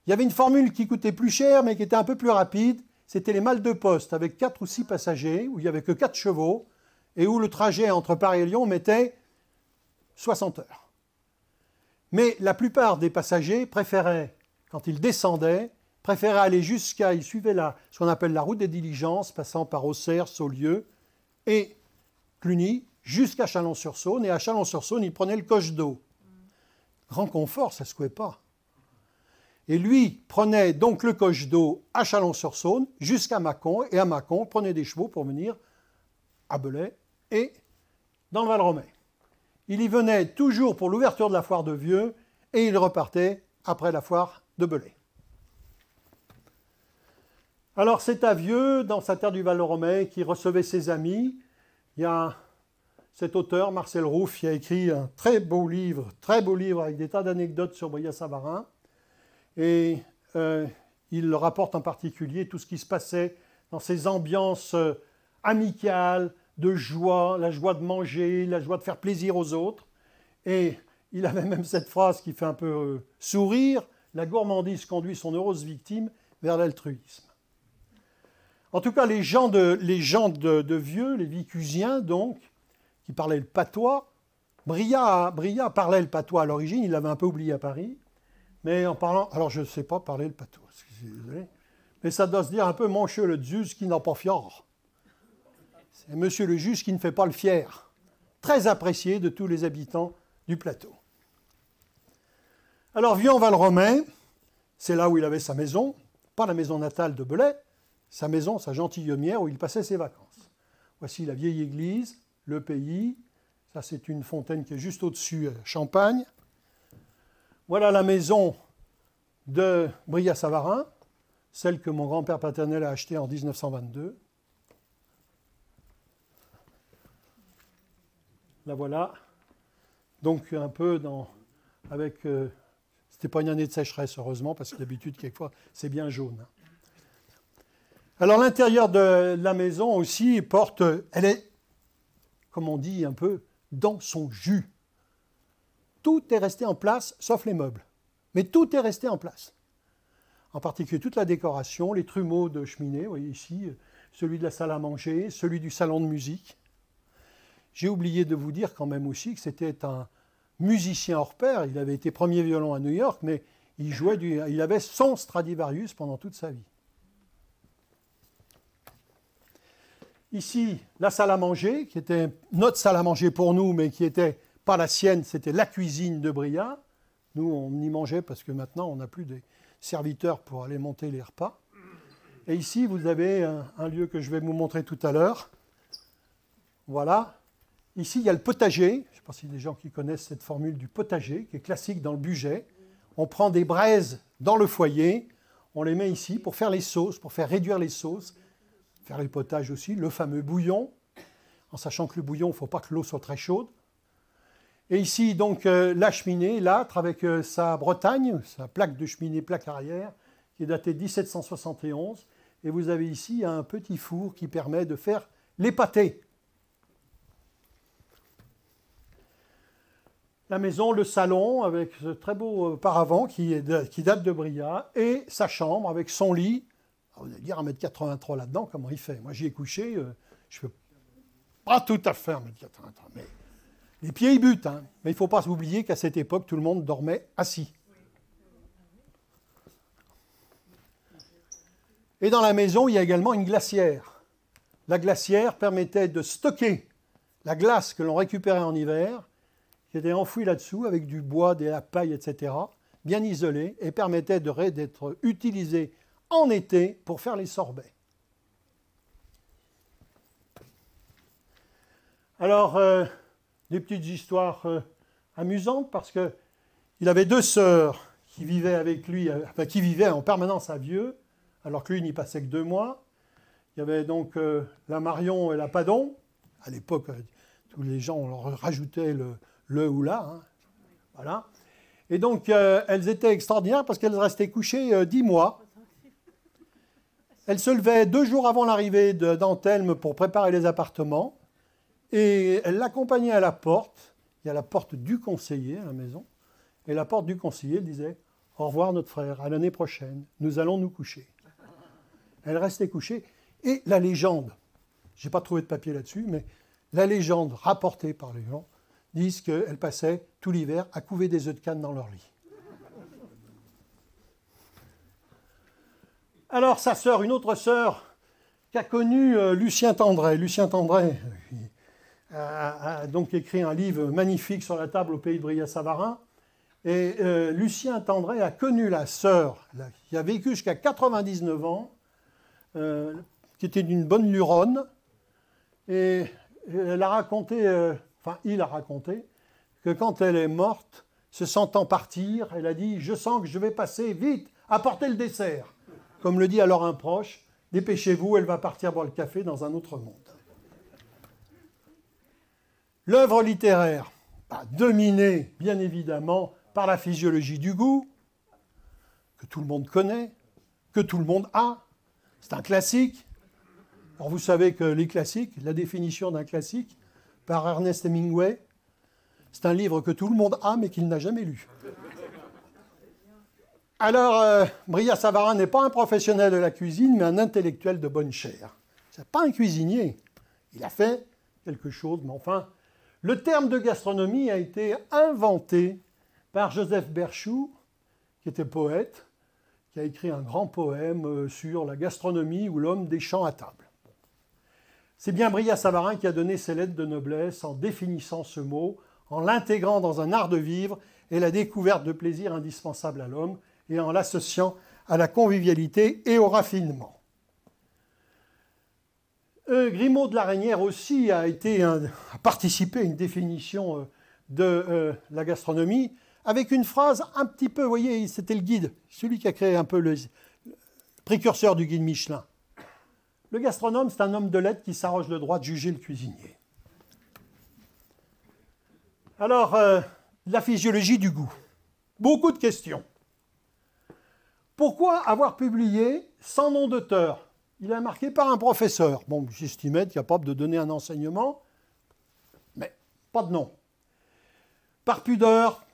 Il y avait une formule qui coûtait plus cher, mais qui était un peu plus rapide. C'était les malles de poste, avec 4 ou 6 passagers, où il n'y avait que 4 chevaux, et où le trajet entre Paris et Lyon mettait 60 heures. Mais la plupart des passagers préféraient, quand ils descendaient, préféraient aller jusqu'à, ils suivaient la, ce qu'on appelle la route des diligences, passant par Auxerre, Saulieu et Cluny, jusqu'à Chalon-sur-Saône, et à Chalon-sur-Saône, ils prenait le coche d'eau. Grand confort, ça ne secouait pas. Et lui prenait donc le coche d'eau à Chalon-sur-Saône jusqu'à Mâcon, et à Mâcon prenait des chevaux pour venir à Belay et dans le val il y venait toujours pour l'ouverture de la foire de Vieux et il repartait après la foire de Belay. Alors c'est à Vieux, dans sa terre du val qui recevait ses amis. Il y a cet auteur, Marcel Rouff, qui a écrit un très beau livre, très beau livre avec des tas d'anecdotes sur boya Savarin. Et euh, il rapporte en particulier tout ce qui se passait dans ces ambiances euh, amicales, de joie, la joie de manger, la joie de faire plaisir aux autres. Et il avait même cette phrase qui fait un peu euh, sourire, la gourmandise conduit son heureuse victime vers l'altruisme. En tout cas, les gens de, de, Vieux, les Vicusiens donc, qui parlaient le patois, brilla brilla parlait le patois à l'origine, il l'avait un peu oublié à Paris, mais en parlant, alors je ne sais pas parler le patois, mais ça doit se dire un peu mon monsieur le Zeus qui n'a pas fior. C'est monsieur le juge qui ne fait pas le fier, très apprécié de tous les habitants du plateau. Alors vian romain c'est là où il avait sa maison, pas la maison natale de Belay, sa maison, sa gentilhommière où il passait ses vacances. Voici la vieille église, le pays, ça c'est une fontaine qui est juste au-dessus euh, Champagne. Voilà la maison de Bria Savarin, celle que mon grand-père paternel a achetée en 1922. la voilà. Donc un peu dans, avec... Euh, c'était pas une année de sécheresse, heureusement, parce que d'habitude, quelquefois, c'est bien jaune. Hein. Alors l'intérieur de la maison aussi porte, elle est, comme on dit un peu, dans son jus. Tout est resté en place, sauf les meubles. Mais tout est resté en place. En particulier toute la décoration, les trumeaux de cheminée, vous voyez ici, euh, celui de la salle à manger, celui du salon de musique. J'ai oublié de vous dire quand même aussi que c'était un musicien hors pair. Il avait été premier violon à New York, mais il jouait du, il avait son Stradivarius pendant toute sa vie. Ici, la salle à manger, qui était notre salle à manger pour nous, mais qui n'était pas la sienne, c'était la cuisine de Briat. Nous, on y mangeait parce que maintenant, on n'a plus des serviteurs pour aller monter les repas. Et ici, vous avez un lieu que je vais vous montrer tout à l'heure. Voilà, Ici, il y a le potager. Je ne sais pas si des gens qui connaissent cette formule du potager, qui est classique dans le budget. On prend des braises dans le foyer, on les met ici pour faire les sauces, pour faire réduire les sauces, faire les potages aussi, le fameux bouillon, en sachant que le bouillon, il ne faut pas que l'eau soit très chaude. Et ici, donc, euh, la cheminée, l'âtre, avec euh, sa Bretagne, sa plaque de cheminée, plaque arrière, qui est datée 1771. Et vous avez ici un petit four qui permet de faire les pâtés. la maison, le salon avec ce très beau euh, paravent qui, date de Bria et sa chambre avec son lit. Ah, vous allez dire 1m83 là-dedans, comment il fait Moi j'y ai couché, euh, je peux pas tout à fait 1 m mais les pieds ils butent. Hein. Mais il ne faut pas oublier qu'à cette époque, tout le monde dormait assis. Et dans la maison, il y a également une glacière. La glacière permettait de stocker la glace que l'on récupérait en hiver était enfoui là-dessous avec du bois, de la paille, etc., bien isolé, et permettait d'être utilisé en été pour faire les sorbets. Alors, euh, des petites histoires euh, amusantes parce qu'il avait deux sœurs qui vivaient avec lui, euh, enfin, qui vivaient en permanence à Vieux, alors que lui n'y passait que deux mois. Il y avait donc la Marion et la Padon. À l'époque, tous les gens leur le, le ou là, hein. Voilà. Et donc, euh, elles étaient extraordinaires parce qu'elles restaient couchées euh, dix mois. Elles se levaient deux jours avant l'arrivée d'Antelme pour préparer les appartements. Et elles l'accompagnaient à la porte. Il y a la porte du conseiller à la maison. Et la porte du conseiller disait Au revoir, notre frère, à l'année prochaine, nous allons nous coucher. Elle restait couchée. Et la légende, j'ai pas trouvé de papier là-dessus, mais la légende rapportée par les gens, disent qu'elle passait tout l'hiver à couver des œufs de canne dans leur lit. Alors sa sœur, une autre sœur qu'a connue connu euh, Lucien Tendré. Lucien Tendré a, donc écrit un livre magnifique sur la table au pays de Brillat-Savarin. Et euh, Lucien Tendré a connu la sœur, qui a vécu jusqu'à 99 ans, euh, qui était d'une bonne luronne. Et elle a raconté enfin il a raconté, que quand elle est morte, se sentant partir, elle a dit Je sens que je vais passer vite, apportez le dessert. Comme le dit alors un proche, dépêchez-vous, elle va partir boire le café dans un autre monde. L'œuvre littéraire, bah, dominée bien évidemment par la physiologie du goût, que tout le monde connaît, que tout le monde a, c'est un classique. Alors vous savez que les classiques, la définition d'un classique, par Ernest Hemingway. C'est un livre que tout le monde a mais qu'il n'a jamais lu. Alors, euh, Bria Savarin n'est pas un professionnel de la cuisine, mais un intellectuel de bonne chair. n'est pas un cuisinier. Il a fait quelque chose, mais enfin, le terme de gastronomie a été inventé par Joseph Berchou, qui était poète, qui a écrit un grand poème euh, sur la gastronomie ou l'homme des champs à table. C'est bien Bria Savarin qui a donné ses lettres de noblesse en définissant ce mot, en l'intégrant dans un art de vivre et la découverte de plaisirs indispensables à l'homme, et en l'associant à la convivialité et au raffinement. Euh, Grimaud de la aussi a, été un, participé à une définition euh, de euh, la gastronomie avec une phrase un petit peu, vous voyez, c'était le guide, celui qui a créé un peu le précurseur du guide Michelin. Le gastronome, c'est un homme de lettres qui s'arroge le droit de juger le cuisinier. Alors, euh, la physiologie du goût. Beaucoup de questions. Pourquoi avoir publié sans nom d'auteur Il est marqué par un professeur. Bon, j'estimais être capable de donner un enseignement, mais pas de nom. Par pudeur,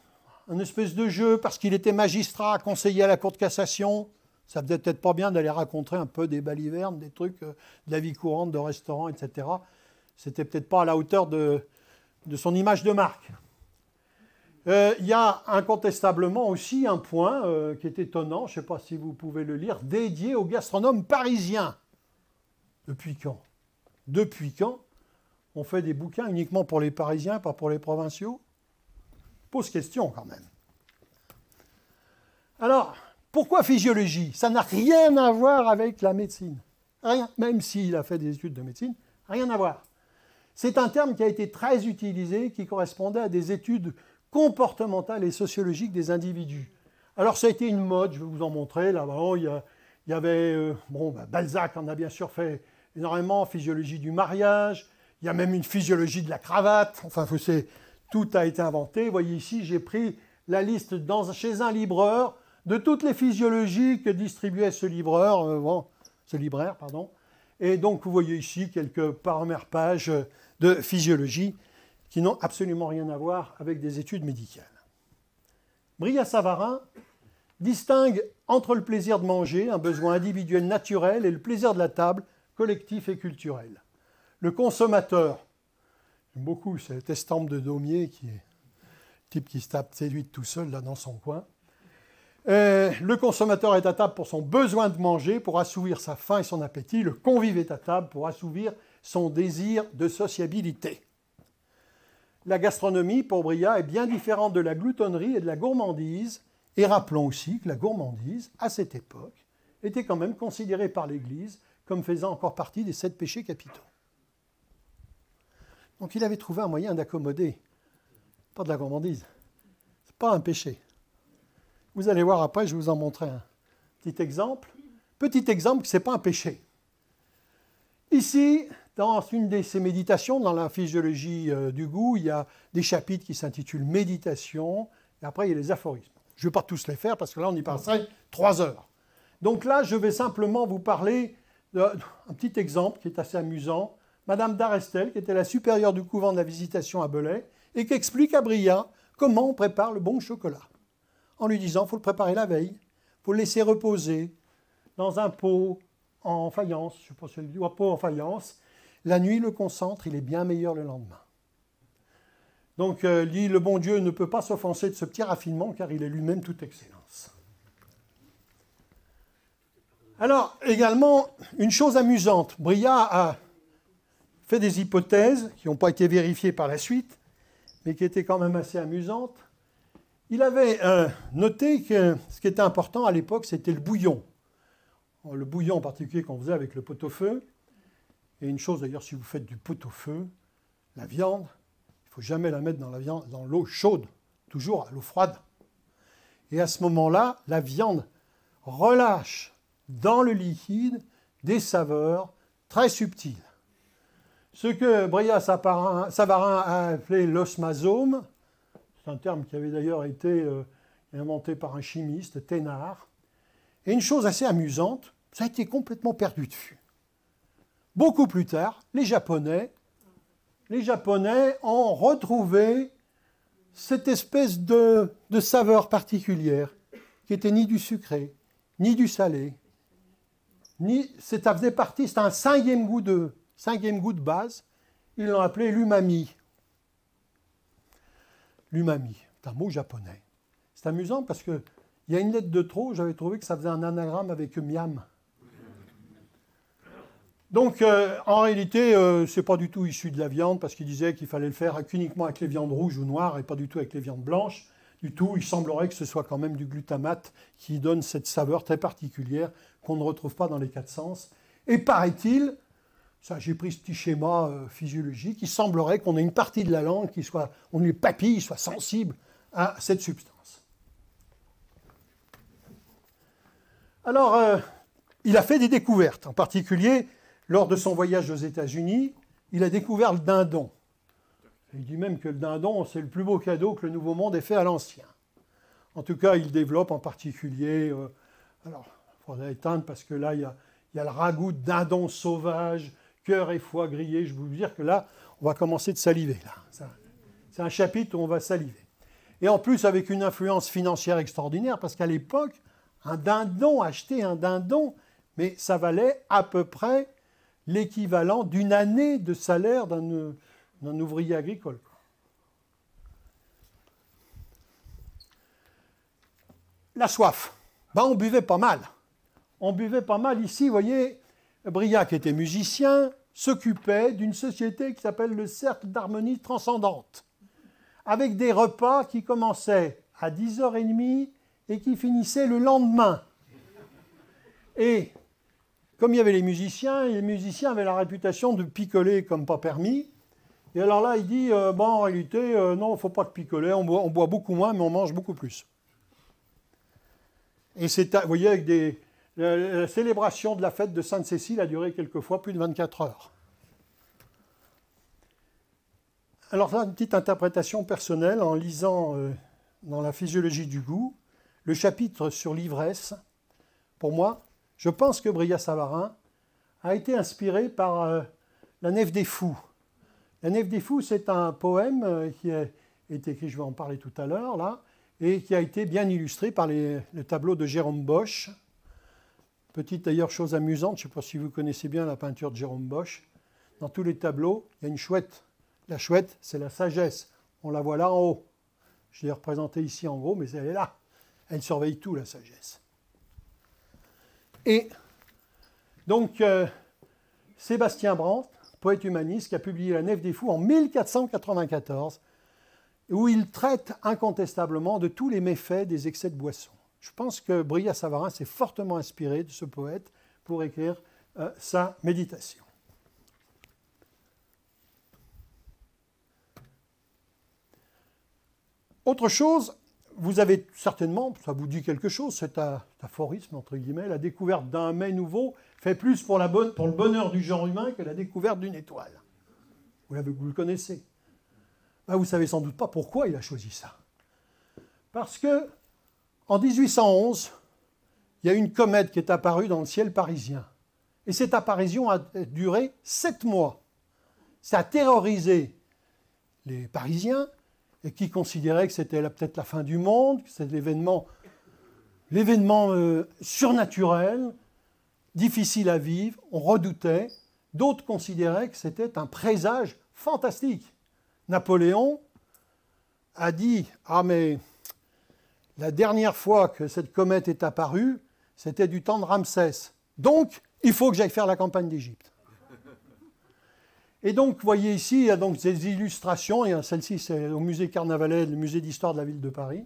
un espèce de jeu, parce qu'il était magistrat, conseiller à la Cour de cassation, ça faisait peut-être pas bien d'aller raconter un peu des balivernes, des trucs euh, de la vie courante, de restaurants, etc. C'était peut-être pas à la hauteur de, son image de marque. Euh, il y a incontestablement aussi un point euh, qui est étonnant, je ne sais pas si vous pouvez le lire, dédié aux gastronomes parisiens. Depuis quand Depuis quand on fait des bouquins uniquement pour les Parisiens, pas pour les provinciaux Pose question quand même. Alors, pourquoi physiologie Ça n'a rien à voir avec la médecine. Hein? même s'il a fait des études de médecine, rien à voir. C'est un terme qui a été très utilisé, qui correspondait à des études comportementales et sociologiques des individus. Alors ça a été une mode, je vais vous en montrer. Là, bah, oh, il y, avait, euh, bon, bah, Balzac en a bien sûr fait énormément, physiologie du mariage, il y a même une physiologie de la cravate. Enfin, vous savez, tout a été inventé. Vous voyez ici, j'ai pris la liste dans, chez un libraire de toutes les physiologies que distribuait ce livreur, euh, ce libraire, pardon. Et donc vous voyez ici quelques pages de physiologie qui n'ont absolument rien à voir avec des études médicales. Bria Savarin distingue entre le plaisir de manger, un besoin individuel naturel, et le plaisir de la table, collectif et culturel. Le consommateur, j'aime beaucoup cette estampe de Daumier qui est type qui se tape séduite tout seul là dans son coin. Euh, le consommateur est à table pour son besoin de manger, pour assouvir sa faim et son appétit. Le convive est à table pour assouvir son désir de sociabilité. La gastronomie, pour Bria, est bien différente de la gloutonnerie et de la gourmandise. Et rappelons aussi que la gourmandise, à cette époque, était quand même considérée par l'Église comme faisant encore partie des sept péchés capitaux. Donc il avait trouvé un moyen d'accommoder, pas de la gourmandise, pas un péché. Vous allez voir après, je vais vous en montrer un petit exemple. Petit exemple, ce n'est pas un péché. Ici, dans une de ces méditations, dans la physiologie euh, du goût, il y a des chapitres qui s'intitulent Méditation, et après il y a les aphorismes. Je ne vais pas tous les faire parce que là, on y passerait trois heures. Donc là, je vais simplement vous parler d'un petit exemple qui est assez amusant. Madame d'Arestel, qui était la supérieure du couvent de la Visitation à Belay, et qui explique à Brian comment on prépare le bon chocolat en lui disant faut le préparer la veille, faut le laisser reposer dans un pot en faïence, je suppose ou un pot en faïence. La nuit le concentre, il est bien meilleur le lendemain. Donc euh, il dit le bon Dieu ne peut pas s'offenser de ce petit raffinement car il est lui-même toute excellence. Alors également une chose amusante, Bria a fait des hypothèses qui n'ont pas été vérifiées par la suite, mais qui étaient quand même assez amusantes. Il avait euh, noté que ce qui était important à l'époque, c'était le bouillon. Le bouillon en particulier qu'on faisait avec le pot-au-feu. Et une chose d'ailleurs, si vous faites du pot-au-feu, la viande, il ne faut jamais la mettre dans dans l'eau chaude, toujours à l'eau froide. Et à ce moment-là, la viande relâche dans le liquide des saveurs très subtiles. Ce que Bria Savarin a appelé l'osmasome, c'est un terme qui avait d'ailleurs été euh, inventé par un chimiste, Thénard. Et une chose assez amusante, ça a été complètement perdu de vue. Beaucoup plus tard, les Japonais, les Japonais ont retrouvé cette espèce de, saveur particulière qui était ni du sucré, ni du salé, ni ça faisait partie, c'est un cinquième goût de cinquième goût de base. Ils l'ont appelé l'umami l'umami, c'est un mot japonais. C'est amusant parce que il y a une lettre de trop, j'avais trouvé que ça faisait un anagramme avec miam. Donc euh, en réalité, euh, ce n'est pas du tout issu de la viande parce qu'il disait qu'il fallait le faire uniquement avec les viandes rouges ou noires et pas du tout avec les viandes blanches. Du tout, il semblerait que ce soit quand même du glutamate qui donne cette saveur très particulière qu'on ne retrouve pas dans les quatre sens. Et paraît-il, j'ai pris ce petit schéma euh, physiologique. Il semblerait qu'on ait une partie de la langue qui soit, on les papilles soit sensible à cette substance. Alors, euh, il a fait des découvertes, en particulier lors de son voyage aux États-Unis, il a découvert le dindon. Il dit même que le dindon, c'est le plus beau cadeau que le Nouveau Monde ait fait à l'Ancien. En tout cas, il développe en particulier. Euh, alors, il faudrait éteindre parce que là, il y a, il y a le ragoût de dindon sauvage, cœur et foie grillés, je vous dire que là, on va commencer de saliver. Là. C'est un chapitre où on va saliver. Et en plus, avec une influence financière extraordinaire, parce qu'à l'époque, un dindon, acheter un dindon, mais ça valait à peu près l'équivalent d'une année de salaire d'un ouvrier agricole. La soif. Ben, on buvait pas mal. On buvait pas mal ici, vous voyez, Briac était musicien, s'occupait d'une société qui s'appelle le Cercle d'harmonie transcendante, avec des repas qui commençaient à 10h30 et qui finissaient le lendemain. Et comme il y avait les musiciens, les musiciens avaient la réputation de picoler comme pas permis, et alors là, il dit, euh, bon, en réalité, euh, non, il ne faut pas picoler, on boit, on boit beaucoup moins, mais on mange beaucoup plus. Et c'est, vous voyez, avec des, euh, la célébration de la fête de Sainte-Cécile a duré quelquefois plus de 24 heures. Alors une petite interprétation personnelle en lisant euh, dans la physiologie du goût le chapitre sur l'ivresse. Pour moi, je pense que Bria Savarin a été inspiré par euh, La Nef des Fous. La Nef des Fous, c'est un poème qui a été écrit, je vais en parler tout à l'heure, là, et qui a été bien illustré par les, le tableau de Jérôme Bosch, Petite d'ailleurs chose amusante, je ne sais pas si vous connaissez bien la peinture de Jérôme Bosch. Dans tous les tableaux, il y a une chouette. La chouette, c'est la sagesse. On la voit là en haut. Je l'ai représentée ici en gros, mais elle est là. Elle surveille tout, la sagesse. Et donc, euh, Sébastien Brandt, poète humaniste, qui a publié La Nef des Fous en 1494, où il traite incontestablement de tous les méfaits des excès de boisson. Je pense que Brillat Savarin s'est fortement inspiré de ce poète pour écrire euh, sa méditation. Autre chose, vous avez certainement, ça vous dit quelque chose, cet aphorisme entre guillemets, la découverte d'un mets nouveau fait plus pour, la bonne, pour le bonheur du genre humain que la découverte d'une étoile. Vous, le connaissez. Ben, vous ne savez sans doute pas pourquoi il a choisi ça. Parce que en 1811, il y a une comète qui est apparue dans le ciel parisien. Et cette apparition a duré sept mois. Ça a terrorisé les Parisiens, et qui considéraient que c'était peut-être la fin du monde, que c'était l'événement, euh, surnaturel, difficile à vivre, on redoutait. D'autres considéraient que c'était un présage fantastique. Napoléon a dit Ah, mais la dernière fois que cette comète est apparue, c'était du temps de Ramsès. Donc, il faut que j'aille faire la campagne d'Égypte. Et donc, vous voyez ici, il y a donc des illustrations, celle-ci c'est au musée Carnavalet, le musée d'histoire de la ville de Paris,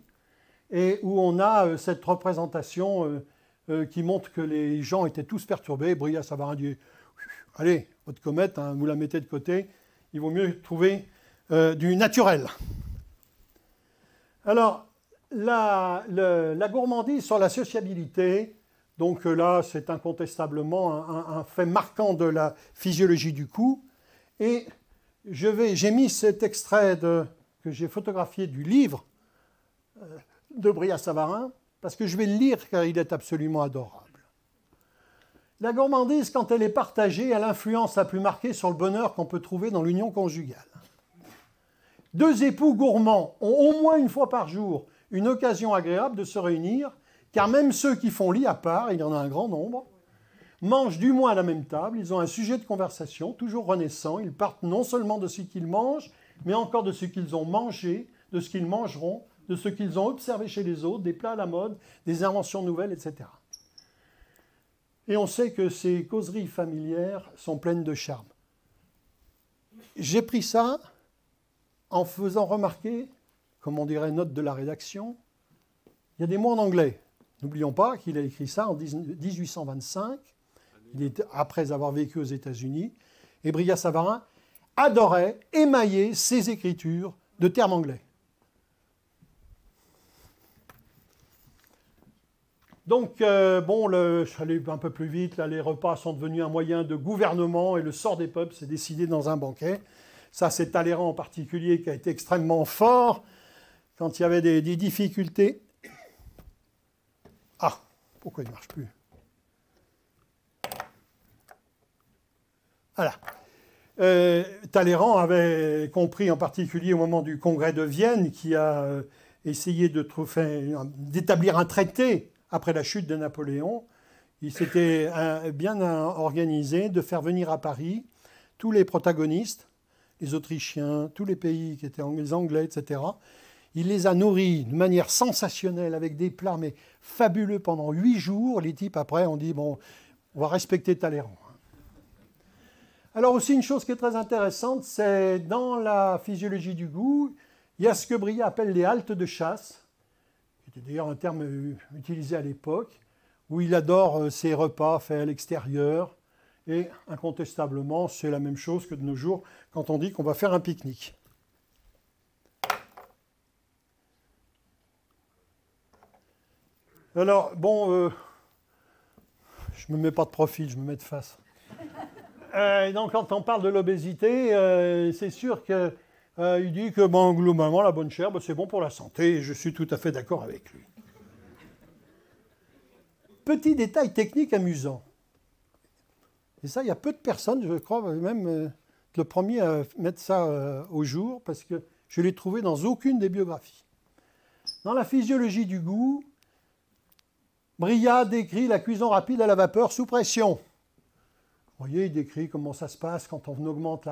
et où on a euh, cette représentation euh, euh, qui montre que les gens étaient tous perturbés. ça Savarin dit Allez, votre comète, hein, vous la mettez de côté, il vaut mieux trouver du naturel. Alors, la, gourmandise sur la sociabilité, donc euh, là c'est incontestablement un, fait marquant de la physiologie du coup. Et j'ai mis cet extrait que j'ai photographié du livre euh, de Bria Savarin, parce que je vais le lire car il est absolument adorable. La gourmandise, quand elle est partagée, a l'influence la plus marquée sur le bonheur qu'on peut trouver dans l'union conjugale. Deux époux gourmands ont au moins une fois par jour une occasion agréable de se réunir, car même ceux qui font lit à part, il y en a un grand nombre, mangent du moins à la même table, ils ont un sujet de conversation, toujours renaissant, ils partent non seulement de ce qu'ils mangent, mais encore de ce qu'ils ont mangé, de ce qu'ils mangeront, de ce qu'ils ont observé chez les autres, des plats à la mode, des inventions nouvelles, etc. Et on sait que ces causeries familières sont pleines de charme. J'ai pris ça en faisant remarquer comme on dirait, note de la rédaction. Il y a des mots en anglais. N'oublions pas qu'il a écrit ça en 1825, il est, après avoir vécu aux États-Unis. Et Brillat Savarin adorait émailler ses écritures de termes anglais. Donc, euh, bon, le, je un peu plus vite, là, les repas sont devenus un moyen de gouvernement et le sort des peuples s'est décidé dans un banquet. Ça, c'est Talleyrand en particulier qui a été extrêmement fort quand il y avait des, difficultés. Ah, pourquoi il ne marche plus Voilà. Euh, Talleyrand avait compris, en particulier au moment du congrès de Vienne, qui a euh, essayé d'établir un traité après la chute de Napoléon. Il s'était euh, bien organisé de faire venir à Paris tous les protagonistes, les Autrichiens, tous les pays qui étaient les Anglais, etc. Il les a nourris de manière sensationnelle avec des plats mais fabuleux pendant huit jours. Les types après ont dit bon, on va respecter Talleyrand. Hein. Alors aussi une chose qui est très intéressante, c'est dans la physiologie du goût, il y a ce que Brillat appelle les haltes de chasse, qui était d'ailleurs un terme euh, utilisé à l'époque, où il adore euh, ses repas faits à l'extérieur, et incontestablement, c'est la même chose que de nos jours quand on dit qu'on va faire un pique-nique. Alors, bon, euh, je ne me mets pas de profil, je me mets de face. Euh, donc, quand on parle de l'obésité, euh, c'est sûr qu'il dit que, bon, globalement, la bonne chair, ben, c'est bon pour la santé, je suis tout à fait d'accord avec lui. Petit détail technique amusant. Et ça, il y a peu de personnes, je crois, même le premier à mettre ça au jour, parce que je l'ai trouvé dans aucune des biographies. Dans la physiologie du goût, Bria décrit la cuisson rapide à la vapeur sous pression. Vous voyez, il décrit comment ça se passe quand on augmente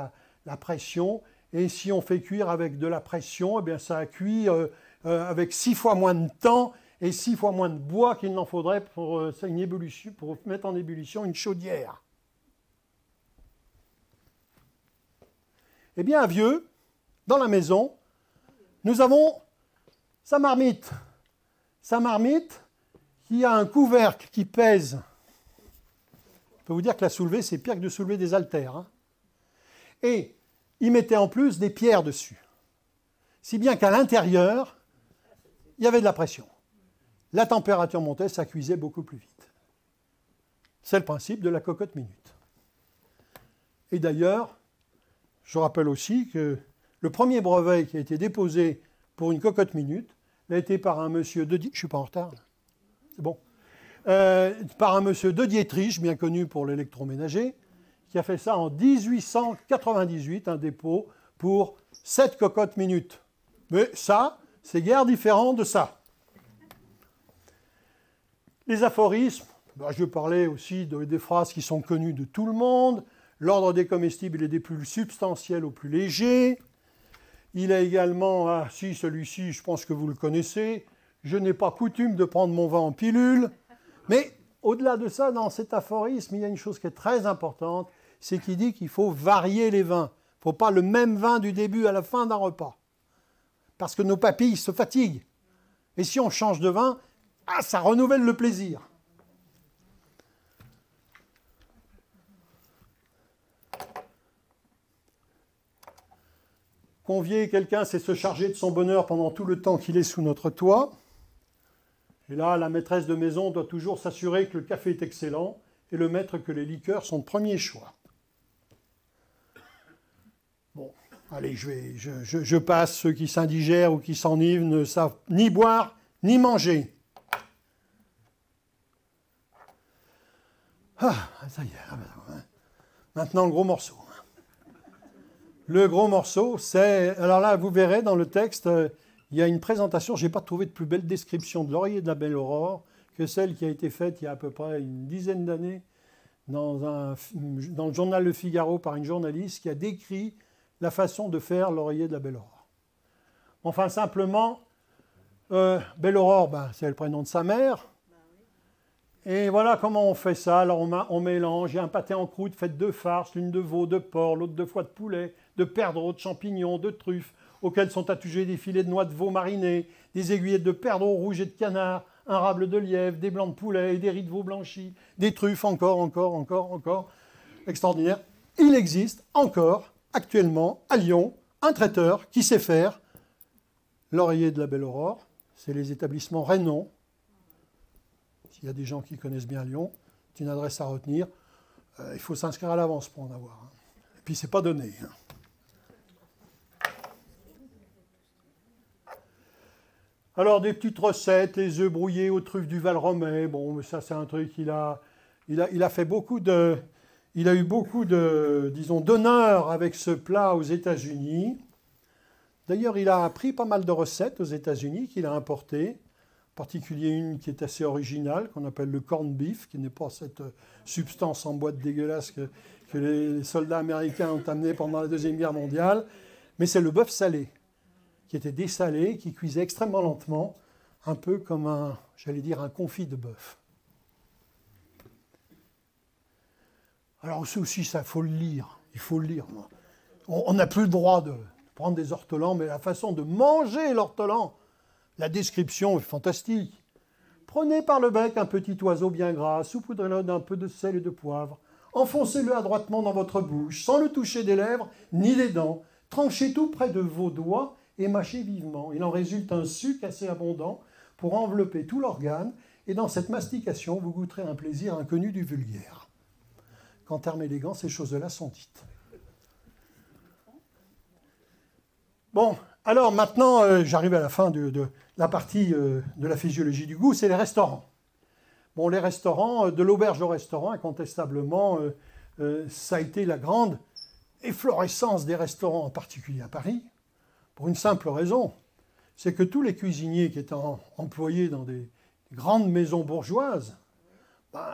la, pression. Et si on fait cuire avec de la pression, eh bien ça cuit euh, euh, avec six fois moins de temps et six fois moins de bois qu'il n'en faudrait pour, euh, pour mettre en ébullition une chaudière. Eh bien, Vieux, dans la maison, nous avons sa marmite. Sa marmite, il y a un couvercle qui pèse, je peux vous dire que la soulever, c'est pire que de soulever des haltères. Hein. Et il mettait en plus des pierres dessus. Si bien qu'à l'intérieur, il y avait de la pression. La température montait, ça cuisait beaucoup plus vite. C'est le principe de la cocotte minute. Et d'ailleurs, je rappelle aussi que le premier brevet qui a été déposé pour une cocotte minute l'a été par un monsieur de... Je suis pas en retard. Bon. Euh, par un monsieur de Dietrich, bien connu pour l'électroménager, qui a fait ça en 1898, un dépôt pour 7 cocottes minutes. Mais ça, c'est guère différent de ça. Les aphorismes, bah, je parlais aussi des phrases qui sont connues de tout le monde. L'ordre des comestibles est des plus substantiels aux plus légers. Il a également, ah si, celui-ci, je pense que vous le connaissez, je n'ai pas coutume de prendre mon vin en pilule. Mais au-delà de ça, dans cet aphorisme, il y a une chose qui est très importante, c'est qu'il dit qu'il faut varier les vins. Il ne faut pas le même vin du début à la fin d'un repas. Parce que nos papilles se fatiguent. Et si on change de vin, ah, ça renouvelle le plaisir. Convier quelqu'un, c'est se charger de son bonheur pendant tout le temps qu'il est sous notre toit. Et là, la maîtresse de maison doit toujours s'assurer que le café est excellent et le maître que les liqueurs sont de premier choix. Bon, allez, je, vais, je, passe. Ceux qui s'indigèrent ou qui s'enivrent ne savent ni boire ni manger. Ah, ça y est. Ah ben, hein. Maintenant, le gros morceau. Le gros morceau, c'est. Alors là, vous verrez dans le texte, euh, il y a une présentation, je n'ai pas trouvé de plus belle description de l'oreiller de la belle aurore que celle qui a été faite il y a à peu près une dizaine d'années dans, un, dans le journal Le Figaro par une journaliste qui a décrit la façon de faire l'oreiller de la belle aurore. Enfin, simplement, euh, belle aurore, ben, c'est le prénom de sa mère. Et voilà comment on fait ça. Alors on, mélange, il y a un pâté en croûte, fait de farces l'une de veau, de porc, l'autre de foie de poulet, de perdreau, de champignons, de truffes, auxquels sont tatoués des filets de noix de veau marinés, des aiguillettes de perdreau rouge et de canard, un rable de lièvre, des blancs de poulet des riz de veau blanchis, des truffes, encore, encore, encore, encore. Extraordinaire. Il existe encore, actuellement, à Lyon, un traiteur qui sait faire l'oreiller de la Belle Aurore. C'est les établissements Rénon. S'il y a des gens qui connaissent bien Lyon, c'est une adresse à retenir. Euh, il faut s'inscrire à l'avance pour en avoir. Hein. Et puis, c'est pas donné. Hein. Alors des petites recettes, les œufs brouillés aux truffes du Valromey. Bon, ça c'est un truc il a, il il a fait beaucoup de, il a eu beaucoup de, disons, d'honneur avec ce plat aux États-Unis. D'ailleurs, il a appris pas mal de recettes aux États-Unis qu'il a importées, en particulier une qui est assez originale, qu'on appelle le corned beef, qui n'est pas cette substance en boîte dégueulasse que, que les soldats américains ont amenée pendant la Deuxième Guerre mondiale, mais c'est le bœuf salé qui était dessalé, qui cuisait extrêmement lentement, un peu comme un, j'allais dire, un confit de bœuf. Alors ça aussi, ça faut le lire, il faut le lire. On n'a plus le droit de prendre des ortolans, mais la façon de manger l'ortolan, la description est fantastique. Prenez par le bec un petit oiseau bien gras, saupoudrez-le d'un peu de sel et de poivre, enfoncez-le adroitement dans votre bouche, sans le toucher des lèvres ni des dents, tranchez tout près de vos doigts et mâcher vivement. Il en résulte un suc assez abondant pour envelopper tout l'organe, et dans cette mastication, vous goûterez un plaisir inconnu du vulgaire. Qu'en termes élégants, ces choses-là sont dites. Bon, alors maintenant, euh, j'arrive à la fin de, la partie euh, de la physiologie du goût, c'est les restaurants. Bon, les restaurants, euh, de l'auberge au restaurant, incontestablement, ça a été la grande efflorescence des restaurants, en particulier à Paris pour une simple raison, c'est que tous les cuisiniers qui étaient employés dans des grandes maisons bourgeoises, ben,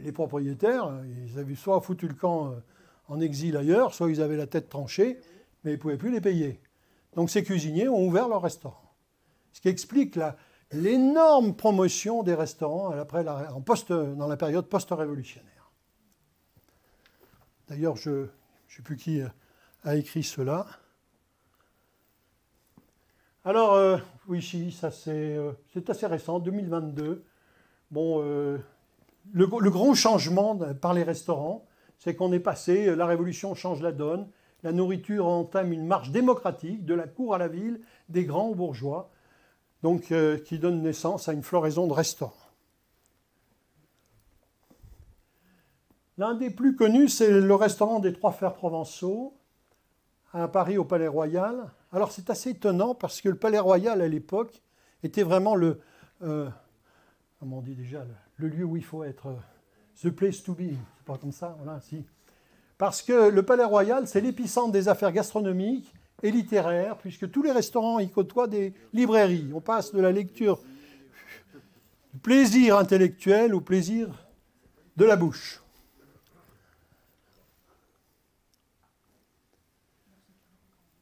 les propriétaires, ils avaient soit foutu le camp euh, en exil ailleurs, soit ils avaient la tête tranchée, mais ils ne pouvaient plus les payer. Donc ces cuisiniers ont ouvert leur restaurant. Ce qui explique l'énorme promotion des restaurants après dans la période post-révolutionnaire. D'ailleurs, je ne sais plus qui euh, a écrit cela. Alors, euh, oui, si, ça c'est euh, assez récent, 2022. Bon, euh, le, grand changement par les restaurants, c'est qu'on est passé, la révolution change la donne, la nourriture entame une marche démocratique de la cour à la ville, des grands bourgeois, donc qui donne naissance à une floraison de restaurants. L'un des plus connus, c'est le restaurant des Trois Fers Provençaux, à Paris au Palais Royal, alors c'est assez étonnant parce que le Palais Royal à l'époque était vraiment le, euh, dit déjà, le, lieu où il faut être, euh, the place to be, c'est pas comme ça, voilà, si. Parce que le Palais Royal, c'est l'épicentre des affaires gastronomiques et littéraires, puisque tous les restaurants y côtoient des librairies. On passe de la lecture du plaisir intellectuel au plaisir de la bouche.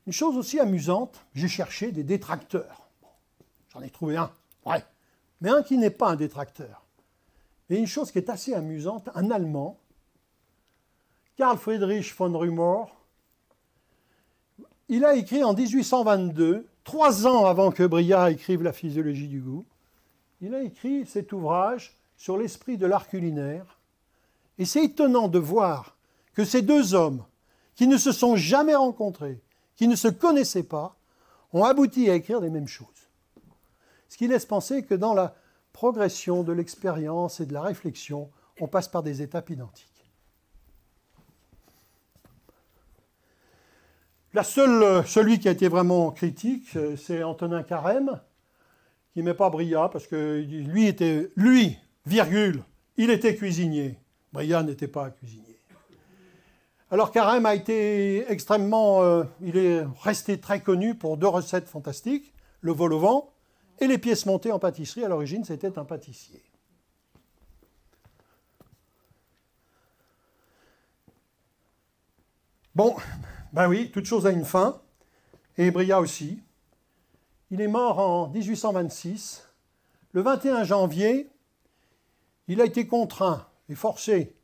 Une chose aussi amusante, j'ai cherché des détracteurs. J'en ai trouvé un, ouais, mais un qui n'est pas un détracteur. Et une chose qui est assez amusante, un Allemand, Karl Friedrich von Rumor, il a écrit en 1822, trois ans avant que Briard écrive La physiologie du goût, il a écrit cet ouvrage sur l'esprit de l'art culinaire. Et c'est étonnant de voir que ces deux hommes, qui ne se sont jamais rencontrés, qui ne se connaissaient pas, ont abouti à écrire les mêmes choses. Ce qui laisse penser que dans la progression de l'expérience et de la réflexion, on passe par des étapes identiques. La seule, celui qui a été vraiment critique, euh, c'est Antonin Carême, qui n'est pas brillant parce que lui, était, lui, virgule, il était cuisinier. Brillat n'était pas cuisinier. Alors Carême a été extrêmement... Euh, il est resté très connu pour deux recettes fantastiques, le vol au vent et les pièces montées en pâtisserie. À l'origine, c'était un pâtissier. Bon, ben oui, toute chose a une fin, et Bria aussi. Il est mort en 1826. Le 21 janvier, il a été contraint et forcé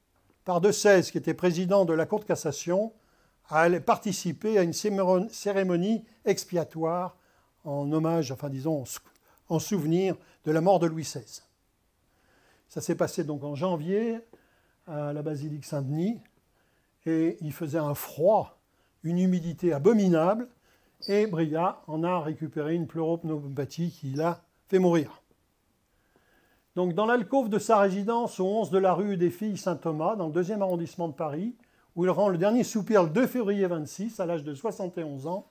par De 16, qui était président de la Cour de cassation, à participer à une cérémonie expiatoire en hommage, enfin disons, en souvenir de la mort de Louis XVI. Ça s'est passé donc en janvier à la basilique Saint-Denis et il faisait un froid, une humidité abominable et Brilla en a récupéré une pleuropneumopathie qui l'a fait mourir. Donc dans l'alcôve de sa résidence au 11 de la rue des Filles Saint-Thomas, dans le deuxième arrondissement de Paris, où il rend le dernier soupir le 2 février 26, à l'âge de 71 ans,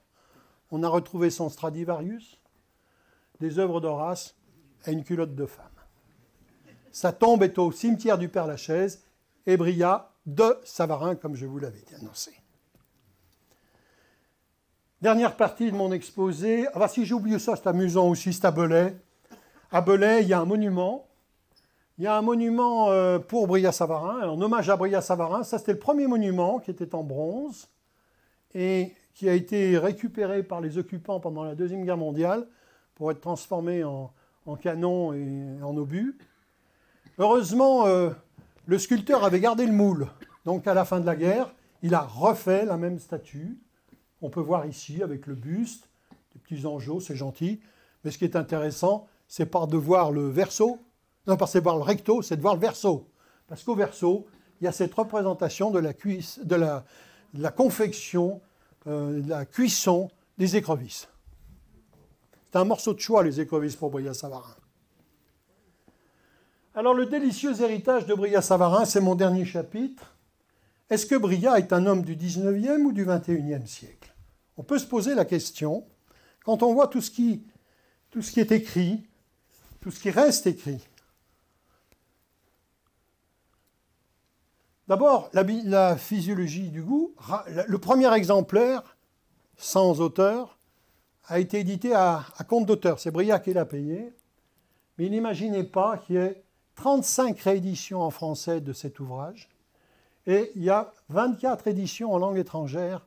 on a retrouvé son Stradivarius, des œuvres d'Horace et une culotte de femme. Sa tombe est au cimetière du Père-Lachaise et brilla de Savarin, comme je vous l'avais annoncé. Dernière partie de mon exposé. Ah, bah, si j'ai oublié ça, c'est amusant aussi, c'est à Belay. À Belay, il y a un monument il y a un monument euh, pour Bria Savarin, en hommage à Bria Savarin. Ça, c'était le premier monument qui était en bronze et qui a été récupéré par les occupants pendant la Deuxième Guerre mondiale pour être transformé en, canon et en obus. Heureusement, euh, le sculpteur avait gardé le moule. Donc à la fin de la guerre, il a refait la même statue. On peut voir ici avec le buste, des petits angeaux, c'est gentil. Mais ce qui est intéressant, c'est par de voir le verso, non, parce que c'est voir le recto, c'est de voir le verso. Parce qu'au verso, il y a cette représentation de la, cuisse, de la, la confection, euh, de la cuisson des écrevisses. C'est un morceau de choix, les écrevisses, pour Bria Savarin. Alors, le délicieux héritage de Bria Savarin, c'est mon dernier chapitre. Est-ce que Bria est un homme du 19e ou du 21e siècle On peut se poser la question quand on voit tout ce qui, tout ce qui est écrit, tout ce qui reste écrit. D'abord, la, physiologie du goût. Le premier exemplaire, sans auteur, a été édité à, compte d'auteur. C'est Briac qui l'a payé. Mais n'imaginez pas qu'il y ait 35 rééditions en français de cet ouvrage. Et il y a 24 éditions en langue étrangère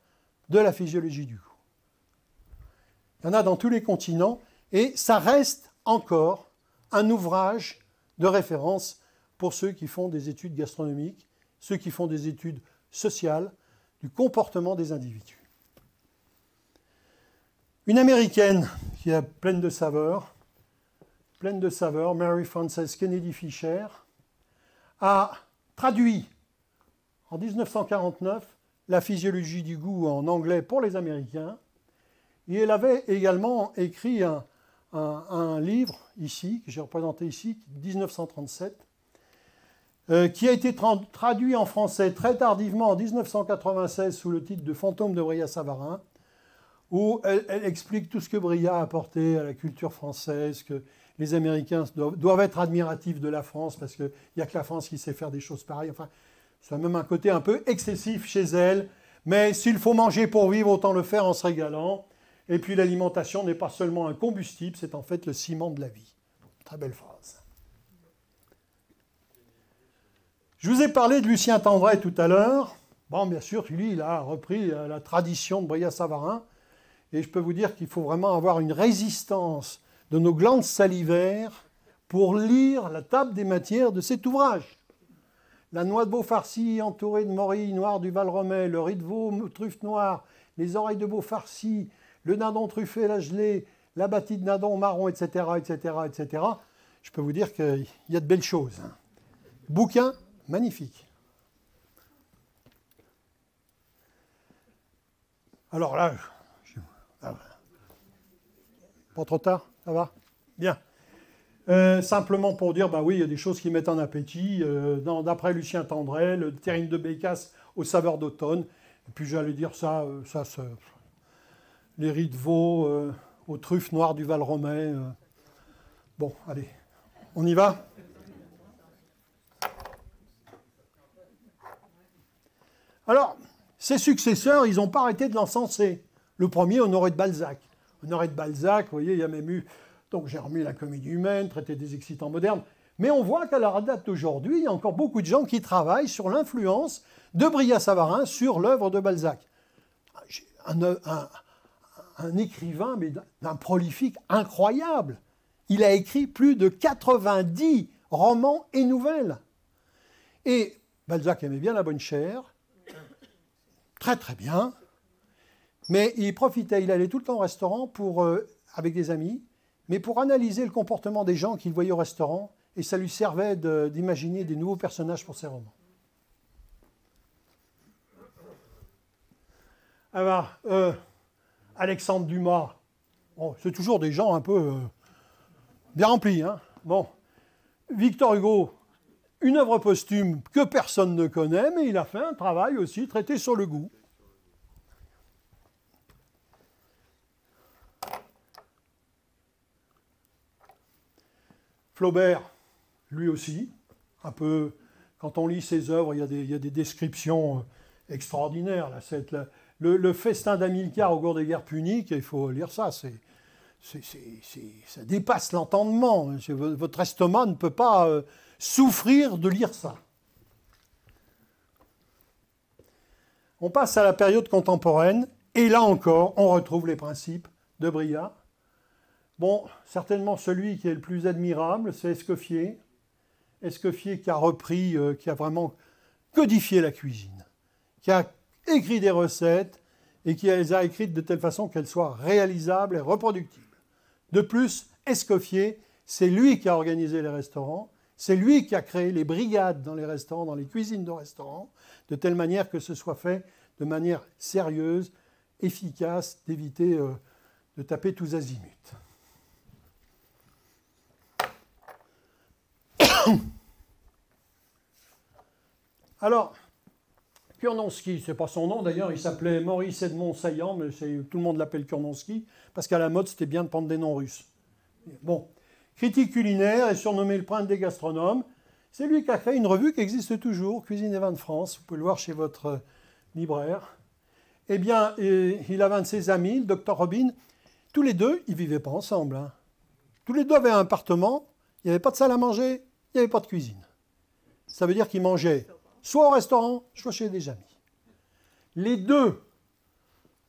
de la physiologie du goût. Il y en a dans tous les continents. Et ça reste encore un ouvrage de référence pour ceux qui font des études gastronomiques ceux qui font des études sociales du comportement des individus. Une américaine qui a pleine de saveurs, pleine de saveurs, Mary Frances Kennedy Fisher, a traduit en 1949 la physiologie du goût en anglais pour les Américains. Et elle avait également écrit un, un livre ici, que j'ai représenté ici, 1937, euh, qui a été traduit en français très tardivement en 1996 sous le titre de Fantôme de Bria Savarin, où elle, explique tout ce que Bria a apporté à la culture française, que les Américains doivent, être admiratifs de la France parce qu'il n'y a que la France qui sait faire des choses pareilles. Enfin, ça a même un côté un peu excessif chez elle, mais s'il faut manger pour vivre, autant le faire en se régalant. Et puis l'alimentation n'est pas seulement un combustible, c'est en fait le ciment de la vie. Très belle phrase. Je vous ai parlé de Lucien Tendray tout à l'heure. Bon, bien sûr, lui, il a repris euh, la tradition de Brias savarin Et je peux vous dire qu'il faut vraiment avoir une résistance de nos glandes salivaires pour lire la table des matières de cet ouvrage. La noix de Beaufarcy entourée de morilles noires du Val-Romais, le riz de veau truffe noire, les oreilles de Beaufarcy, le nadon truffé, la gelée, la bâtie de nadon marron, etc., etc., etc. Je peux vous dire qu'il y a de belles choses. Hein. Bouquin Magnifique. Alors là, ah pas trop tard, ça va Bien. Euh, simplement pour dire, bah oui, il y a des choses qui mettent en appétit. Euh, d'après Lucien Tendré, le euh, terrine de Bécasse aux saveurs d'automne. Et puis j'allais dire ça, ça, ça, les riz de veau aux truffes noires du Val-Romais. bon, allez, on y va Alors, ses successeurs, ils n'ont pas arrêté de l'encenser. Le premier, Honoré de Balzac. Honoré de Balzac, vous voyez, il y a même eu. Donc j'ai remis la comédie humaine, traité des excitants modernes. Mais on voit qu'à la date d'aujourd'hui, il y a encore beaucoup de gens qui travaillent sur l'influence de Bria savarin sur l'œuvre de Balzac. Un, un écrivain, mais d'un prolifique incroyable. Il a écrit plus de 90 romans et nouvelles. Et Balzac aimait bien la bonne chère très très bien. Mais il profitait, il allait tout le temps au restaurant pour, euh, avec des amis, mais pour analyser le comportement des gens qu'il voyait au restaurant, et ça lui servait d'imaginer des nouveaux personnages pour ses romans. Alors, euh, Alexandre Dumas, c'est toujours des gens un peu euh, bien remplis. Hein bon, Victor Hugo, une œuvre posthume que personne ne connaît, mais il a fait un travail aussi traité sur le goût. Flaubert, lui aussi, un peu, quand on lit ses œuvres, il y a des, descriptions euh, extraordinaires. Là, cette, le, festin d'Amilcar au cours des guerres puniques, il faut lire ça, c'est, ça dépasse l'entendement. Hein, votre estomac ne peut pas... Euh, souffrir de lire ça. On passe à la période contemporaine, et là encore, on retrouve les principes de Bria. Bon, certainement celui qui est le plus admirable, c'est Escoffier. Escoffier qui a repris, euh, qui a vraiment codifié la cuisine, qui a écrit des recettes et qui les a écrites de telle façon qu'elles soient réalisables et reproductibles. De plus, Escoffier, c'est lui qui a organisé les restaurants, c'est lui qui a créé les brigades dans les restaurants, dans les cuisines de restaurants, de telle manière que ce soit fait de manière sérieuse, efficace, d'éviter euh, de taper tous azimuts. [COUGHS] Alors, Kurnonski, c'est pas son nom d'ailleurs, il s'appelait Maurice Edmond Saillant, mais tout le monde l'appelle Kurnonski, parce qu'à la mode, c'était bien de prendre des noms russes. Bon, Critique culinaire et surnommé le prince des gastronomes, c'est lui qui a créé une revue qui existe toujours, Cuisine et vin de France. Vous pouvez le voir chez votre euh, libraire. Eh bien, il avait un de ses amis, le docteur Robin. Tous les deux, ils ne vivaient pas ensemble. Hein. Tous les deux avaient un appartement. Il n'y avait pas de salle à manger, il n'y avait pas de cuisine. Ça veut dire qu'ils mangeaient soit au restaurant, soit chez des amis. Les deux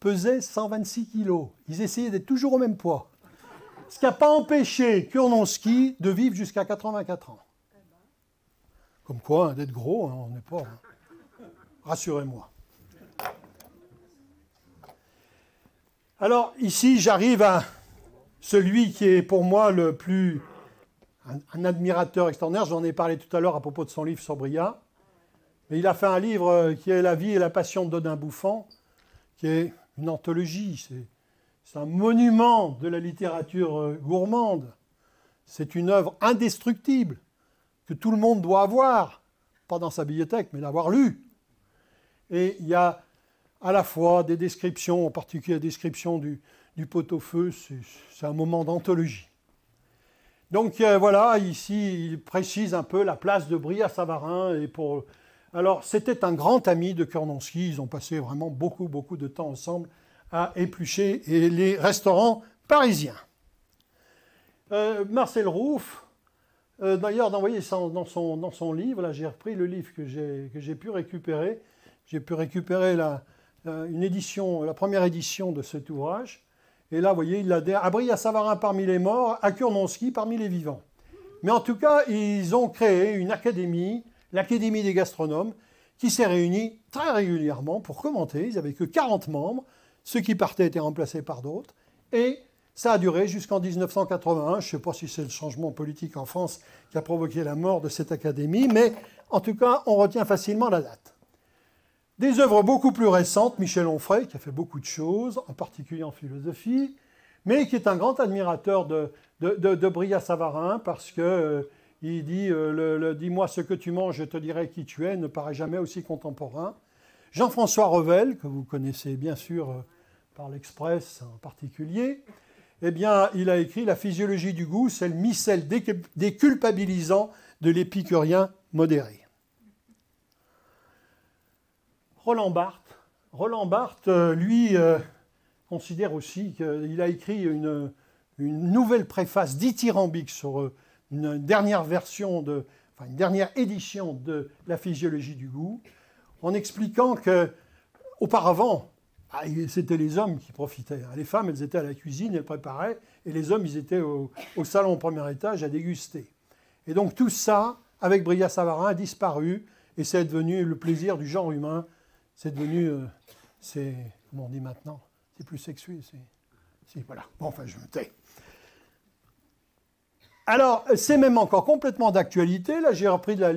pesaient 126 kilos. Ils essayaient d'être toujours au même poids. Ce qui n'a pas empêché Kurnonski de vivre jusqu'à 84 ans. Comme quoi, hein, d'être gros, hein, on n'est pas. Hein. Rassurez-moi. Alors, ici, j'arrive à celui qui est pour moi le plus. un, admirateur extraordinaire. J'en ai parlé tout à l'heure à propos de son livre Sobria. Mais il a fait un livre euh, qui est La vie et la passion Dodin Bouffant, qui est une anthologie. C'est c'est un monument de la littérature euh, gourmande. C'est une œuvre indestructible que tout le monde doit avoir, pas dans sa bibliothèque, mais l'avoir lu. Et il y a à la fois des descriptions, en particulier la description du, du pot-au-feu, c'est un moment d'anthologie. Donc euh, voilà, ici, il précise un peu la place de Brie à Savarin. Et Alors, c'était un grand ami de Kornonski, ils ont passé vraiment beaucoup, beaucoup de temps ensemble à éplucher les restaurants parisiens. Euh, Marcel Rouff, euh, d'ailleurs, dans son, dans, son, dans, son, livre, j'ai repris le livre que j'ai pu récupérer, j'ai pu récupérer la, euh, une édition, la première édition de cet ouvrage, et là, vous voyez, il l'a abri à Savarin parmi les morts, à Kurnonski parmi les vivants. Mais en tout cas, ils ont créé une académie, l'Académie des gastronomes, qui s'est réunie très régulièrement pour commenter. Ils n'avaient que 40 membres. Ceux qui partaient étaient remplacés par d'autres. Et ça a duré jusqu'en 1981. Je ne sais pas si c'est le changement politique en France qui a provoqué la mort de cette académie, mais en tout cas, on retient facilement la date. Des œuvres beaucoup plus récentes, Michel Onfray, qui a fait beaucoup de choses, en particulier en philosophie, mais qui est un grand admirateur de, de, Bria Savarin, parce que euh, il dit euh, Dis-moi ce que tu manges, je te dirai qui tu es, ne paraît jamais aussi contemporain. Jean-François Revel, que vous connaissez bien sûr euh, par l'Express en particulier, eh bien, il a écrit La physiologie du goût, c'est le micelle déculpabilisant de l'épicurien modéré. Roland Barthes, Roland Barthes euh, lui, euh, considère aussi qu'il a écrit une, nouvelle préface dithyrambique sur une dernière version de, enfin, une dernière édition de La physiologie du goût en expliquant que auparavant, c'était ah, les hommes qui profitaient. Les femmes, elles étaient à la cuisine, elles préparaient, et les hommes, ils étaient au, salon au premier étage à déguster. Et donc tout ça, avec Bria Savarin, a disparu, et c'est devenu le plaisir du genre humain. C'est devenu, euh, c'est, comment on dit maintenant, c'est plus sexué. C'est, voilà. Bon, enfin, je me tais. Alors, c'est même encore complètement d'actualité. Là, j'ai repris de la,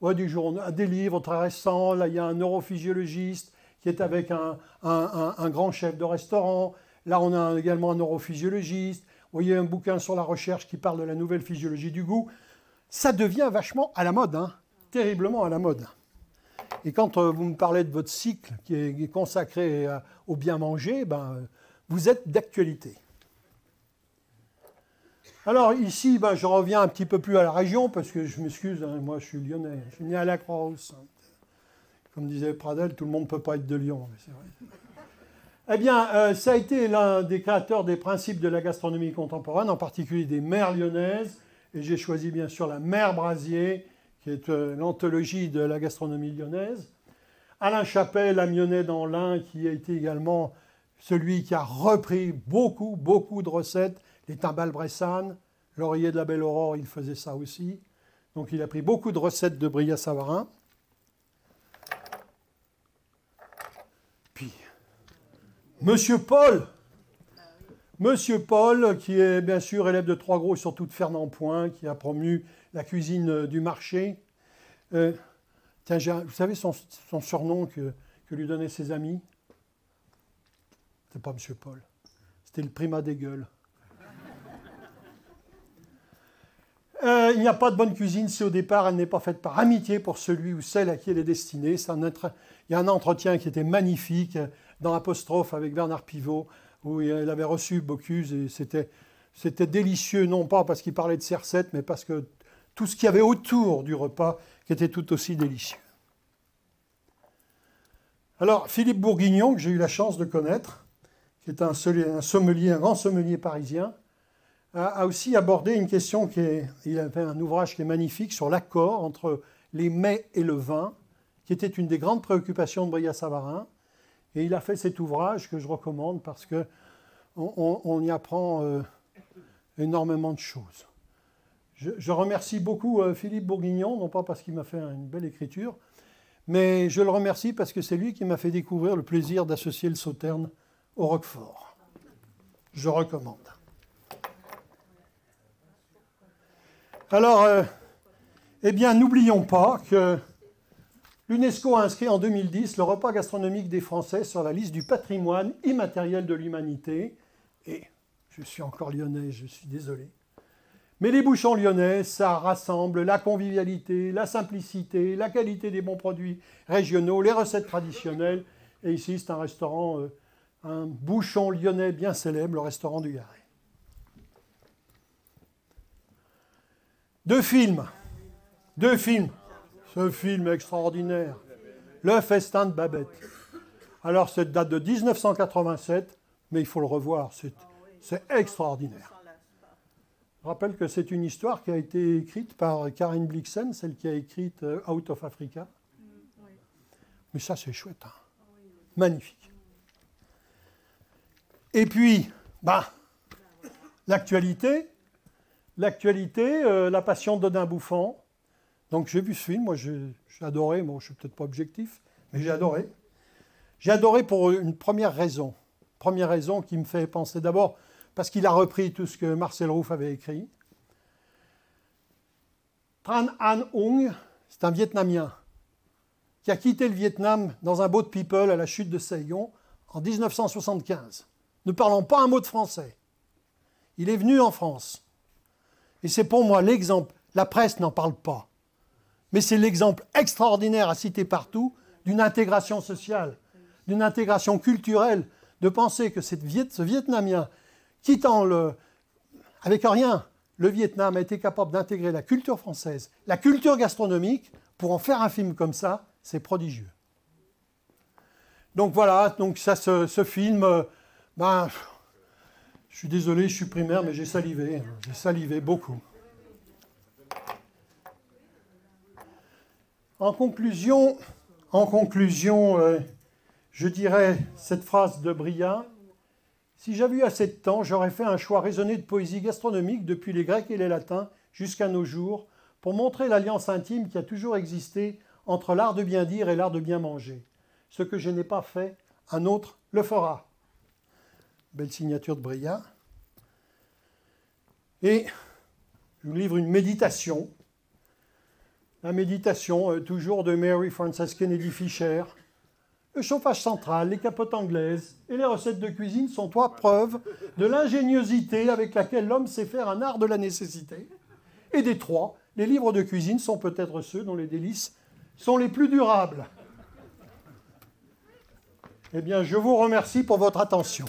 ouais, du des livres très récents. Là, il y a un neurophysiologiste qui est avec un, grand chef de restaurant. Là, on a également un neurophysiologiste. Vous voyez un bouquin sur la recherche qui parle de la nouvelle physiologie du goût. Ça devient vachement à la mode, hein terriblement à la mode. Et quand euh, vous me parlez de votre cycle qui est, consacré euh, au bien manger, ben, vous êtes d'actualité. Alors ici, ben, je reviens un petit peu plus à la région, parce que je m'excuse, hein, moi je suis lyonnais, je suis né à la Croix-Rousse. Comme disait Pradel, tout le monde ne peut pas être de Lyon, Eh bien, euh, ça a été l'un des créateurs des principes de la gastronomie contemporaine, en particulier des mères lyonnaises, et j'ai choisi bien sûr la mère Brasier, qui est euh, l'anthologie de la gastronomie lyonnaise. Alain la Lyonnais dans l'Ain, qui a été également celui qui a repris beaucoup, beaucoup de recettes les timbales bressanes, l'oreiller de la belle aurore, il faisait ça aussi. Donc il a pris beaucoup de recettes de brias Savarin. Puis, Monsieur Paul, Monsieur Paul, qui est bien sûr élève de Trois Gros surtout de Fernand Point, qui a promu la cuisine euh, du marché. Euh, tiens, vous savez son, surnom que, lui donnaient ses amis C'était pas Monsieur Paul, c'était le primat des gueules. Euh, il n'y a pas de bonne cuisine si au départ elle n'est pas faite par amitié pour celui ou celle à qui elle est destinée. Il y a un entretien qui était magnifique euh, dans l'Apostrophe avec Bernard Pivot où il avait reçu Bocuse et c'était, délicieux, non pas parce qu'il parlait de ses recettes, mais parce que tout ce qu'il y avait autour du repas qui était tout aussi délicieux. Alors, Philippe Bourguignon, que j'ai eu la chance de connaître, qui est un, un sommelier, un grand sommelier parisien, a, aussi abordé une question qui est, il a fait un ouvrage qui est magnifique sur l'accord entre les mets et le vin, qui était une des grandes préoccupations de Bria Savarin. Et il a fait cet ouvrage que je recommande parce que on, y apprend euh, énormément de choses. Je, remercie beaucoup euh, Philippe Bourguignon, non pas parce qu'il m'a fait une belle écriture, mais je le remercie parce que c'est lui qui m'a fait découvrir le plaisir d'associer le sauterne au Roquefort. Je recommande. Alors, euh, eh bien, n'oublions pas que l'UNESCO a inscrit en 2010 le repas gastronomique des Français sur la liste du patrimoine immatériel de l'humanité. Et je suis encore lyonnais, je suis désolé. Mais les bouchons lyonnais, ça rassemble la convivialité, la simplicité, la qualité des bons produits régionaux, les recettes traditionnelles. Et ici, c'est un restaurant, euh, un bouchon lyonnais bien célèbre, le restaurant du Garret. Deux films. Deux films. Ce film extraordinaire. Le festin de Babette. Alors, cette date de 1987, mais il faut le revoir. C'est extraordinaire. Je rappelle que c'est une histoire qui a été écrite par Karine Blixen, celle qui a écrit euh, Out of Africa. Mais ça, c'est chouette. Hein. Magnifique. Et puis, bah, l'actualité, L'actualité, euh, La Passion de Dodin bouffon Donc j'ai vu ce film, moi j'ai adoré, bon, je suis peut-être pas objectif, mais j'ai adoré. J'ai adoré pour une première raison. Première raison qui me fait penser d'abord, parce qu'il a repris tout ce que Marcel Rouff avait écrit. Tran An Hung, c'est un Vietnamien qui a quitté le Vietnam dans un boat people à la chute de Saigon en 1975, ne parlant pas un mot de français. Il est venu en France. Et c'est pour moi l'exemple, la presse n'en parle pas, mais c'est l'exemple extraordinaire à citer partout d'une intégration sociale, d'une intégration culturelle, de penser que cette ce Vietnamien, quittant le, avec rien, le Vietnam a été capable d'intégrer la culture française, la culture gastronomique, pour en faire un film comme ça, c'est prodigieux. Donc voilà, donc ça, ce, film, euh, ben, je suis désolé, je suis primaire, mais j'ai salivé. Hein. J'ai salivé beaucoup. En conclusion, en conclusion euh, je dirais cette phrase de Briat Si j'avais eu assez de temps, j'aurais fait un choix raisonné de poésie gastronomique depuis les Grecs et les Latins jusqu'à nos jours pour montrer l'alliance intime qui a toujours existé entre l'art de bien dire et l'art de bien manger. Ce que je n'ai pas fait, un autre le fera belle signature de Briat. Et je vous livre une méditation. La méditation euh, toujours de Mary Frances Kennedy Fisher. Le chauffage central, les capotes anglaises et les recettes de cuisine sont trois preuves de l'ingéniosité avec laquelle l'homme sait faire un art de la nécessité. Et des trois, les livres de cuisine sont peut-être ceux dont les délices sont les plus durables. Eh bien, je vous remercie pour votre attention.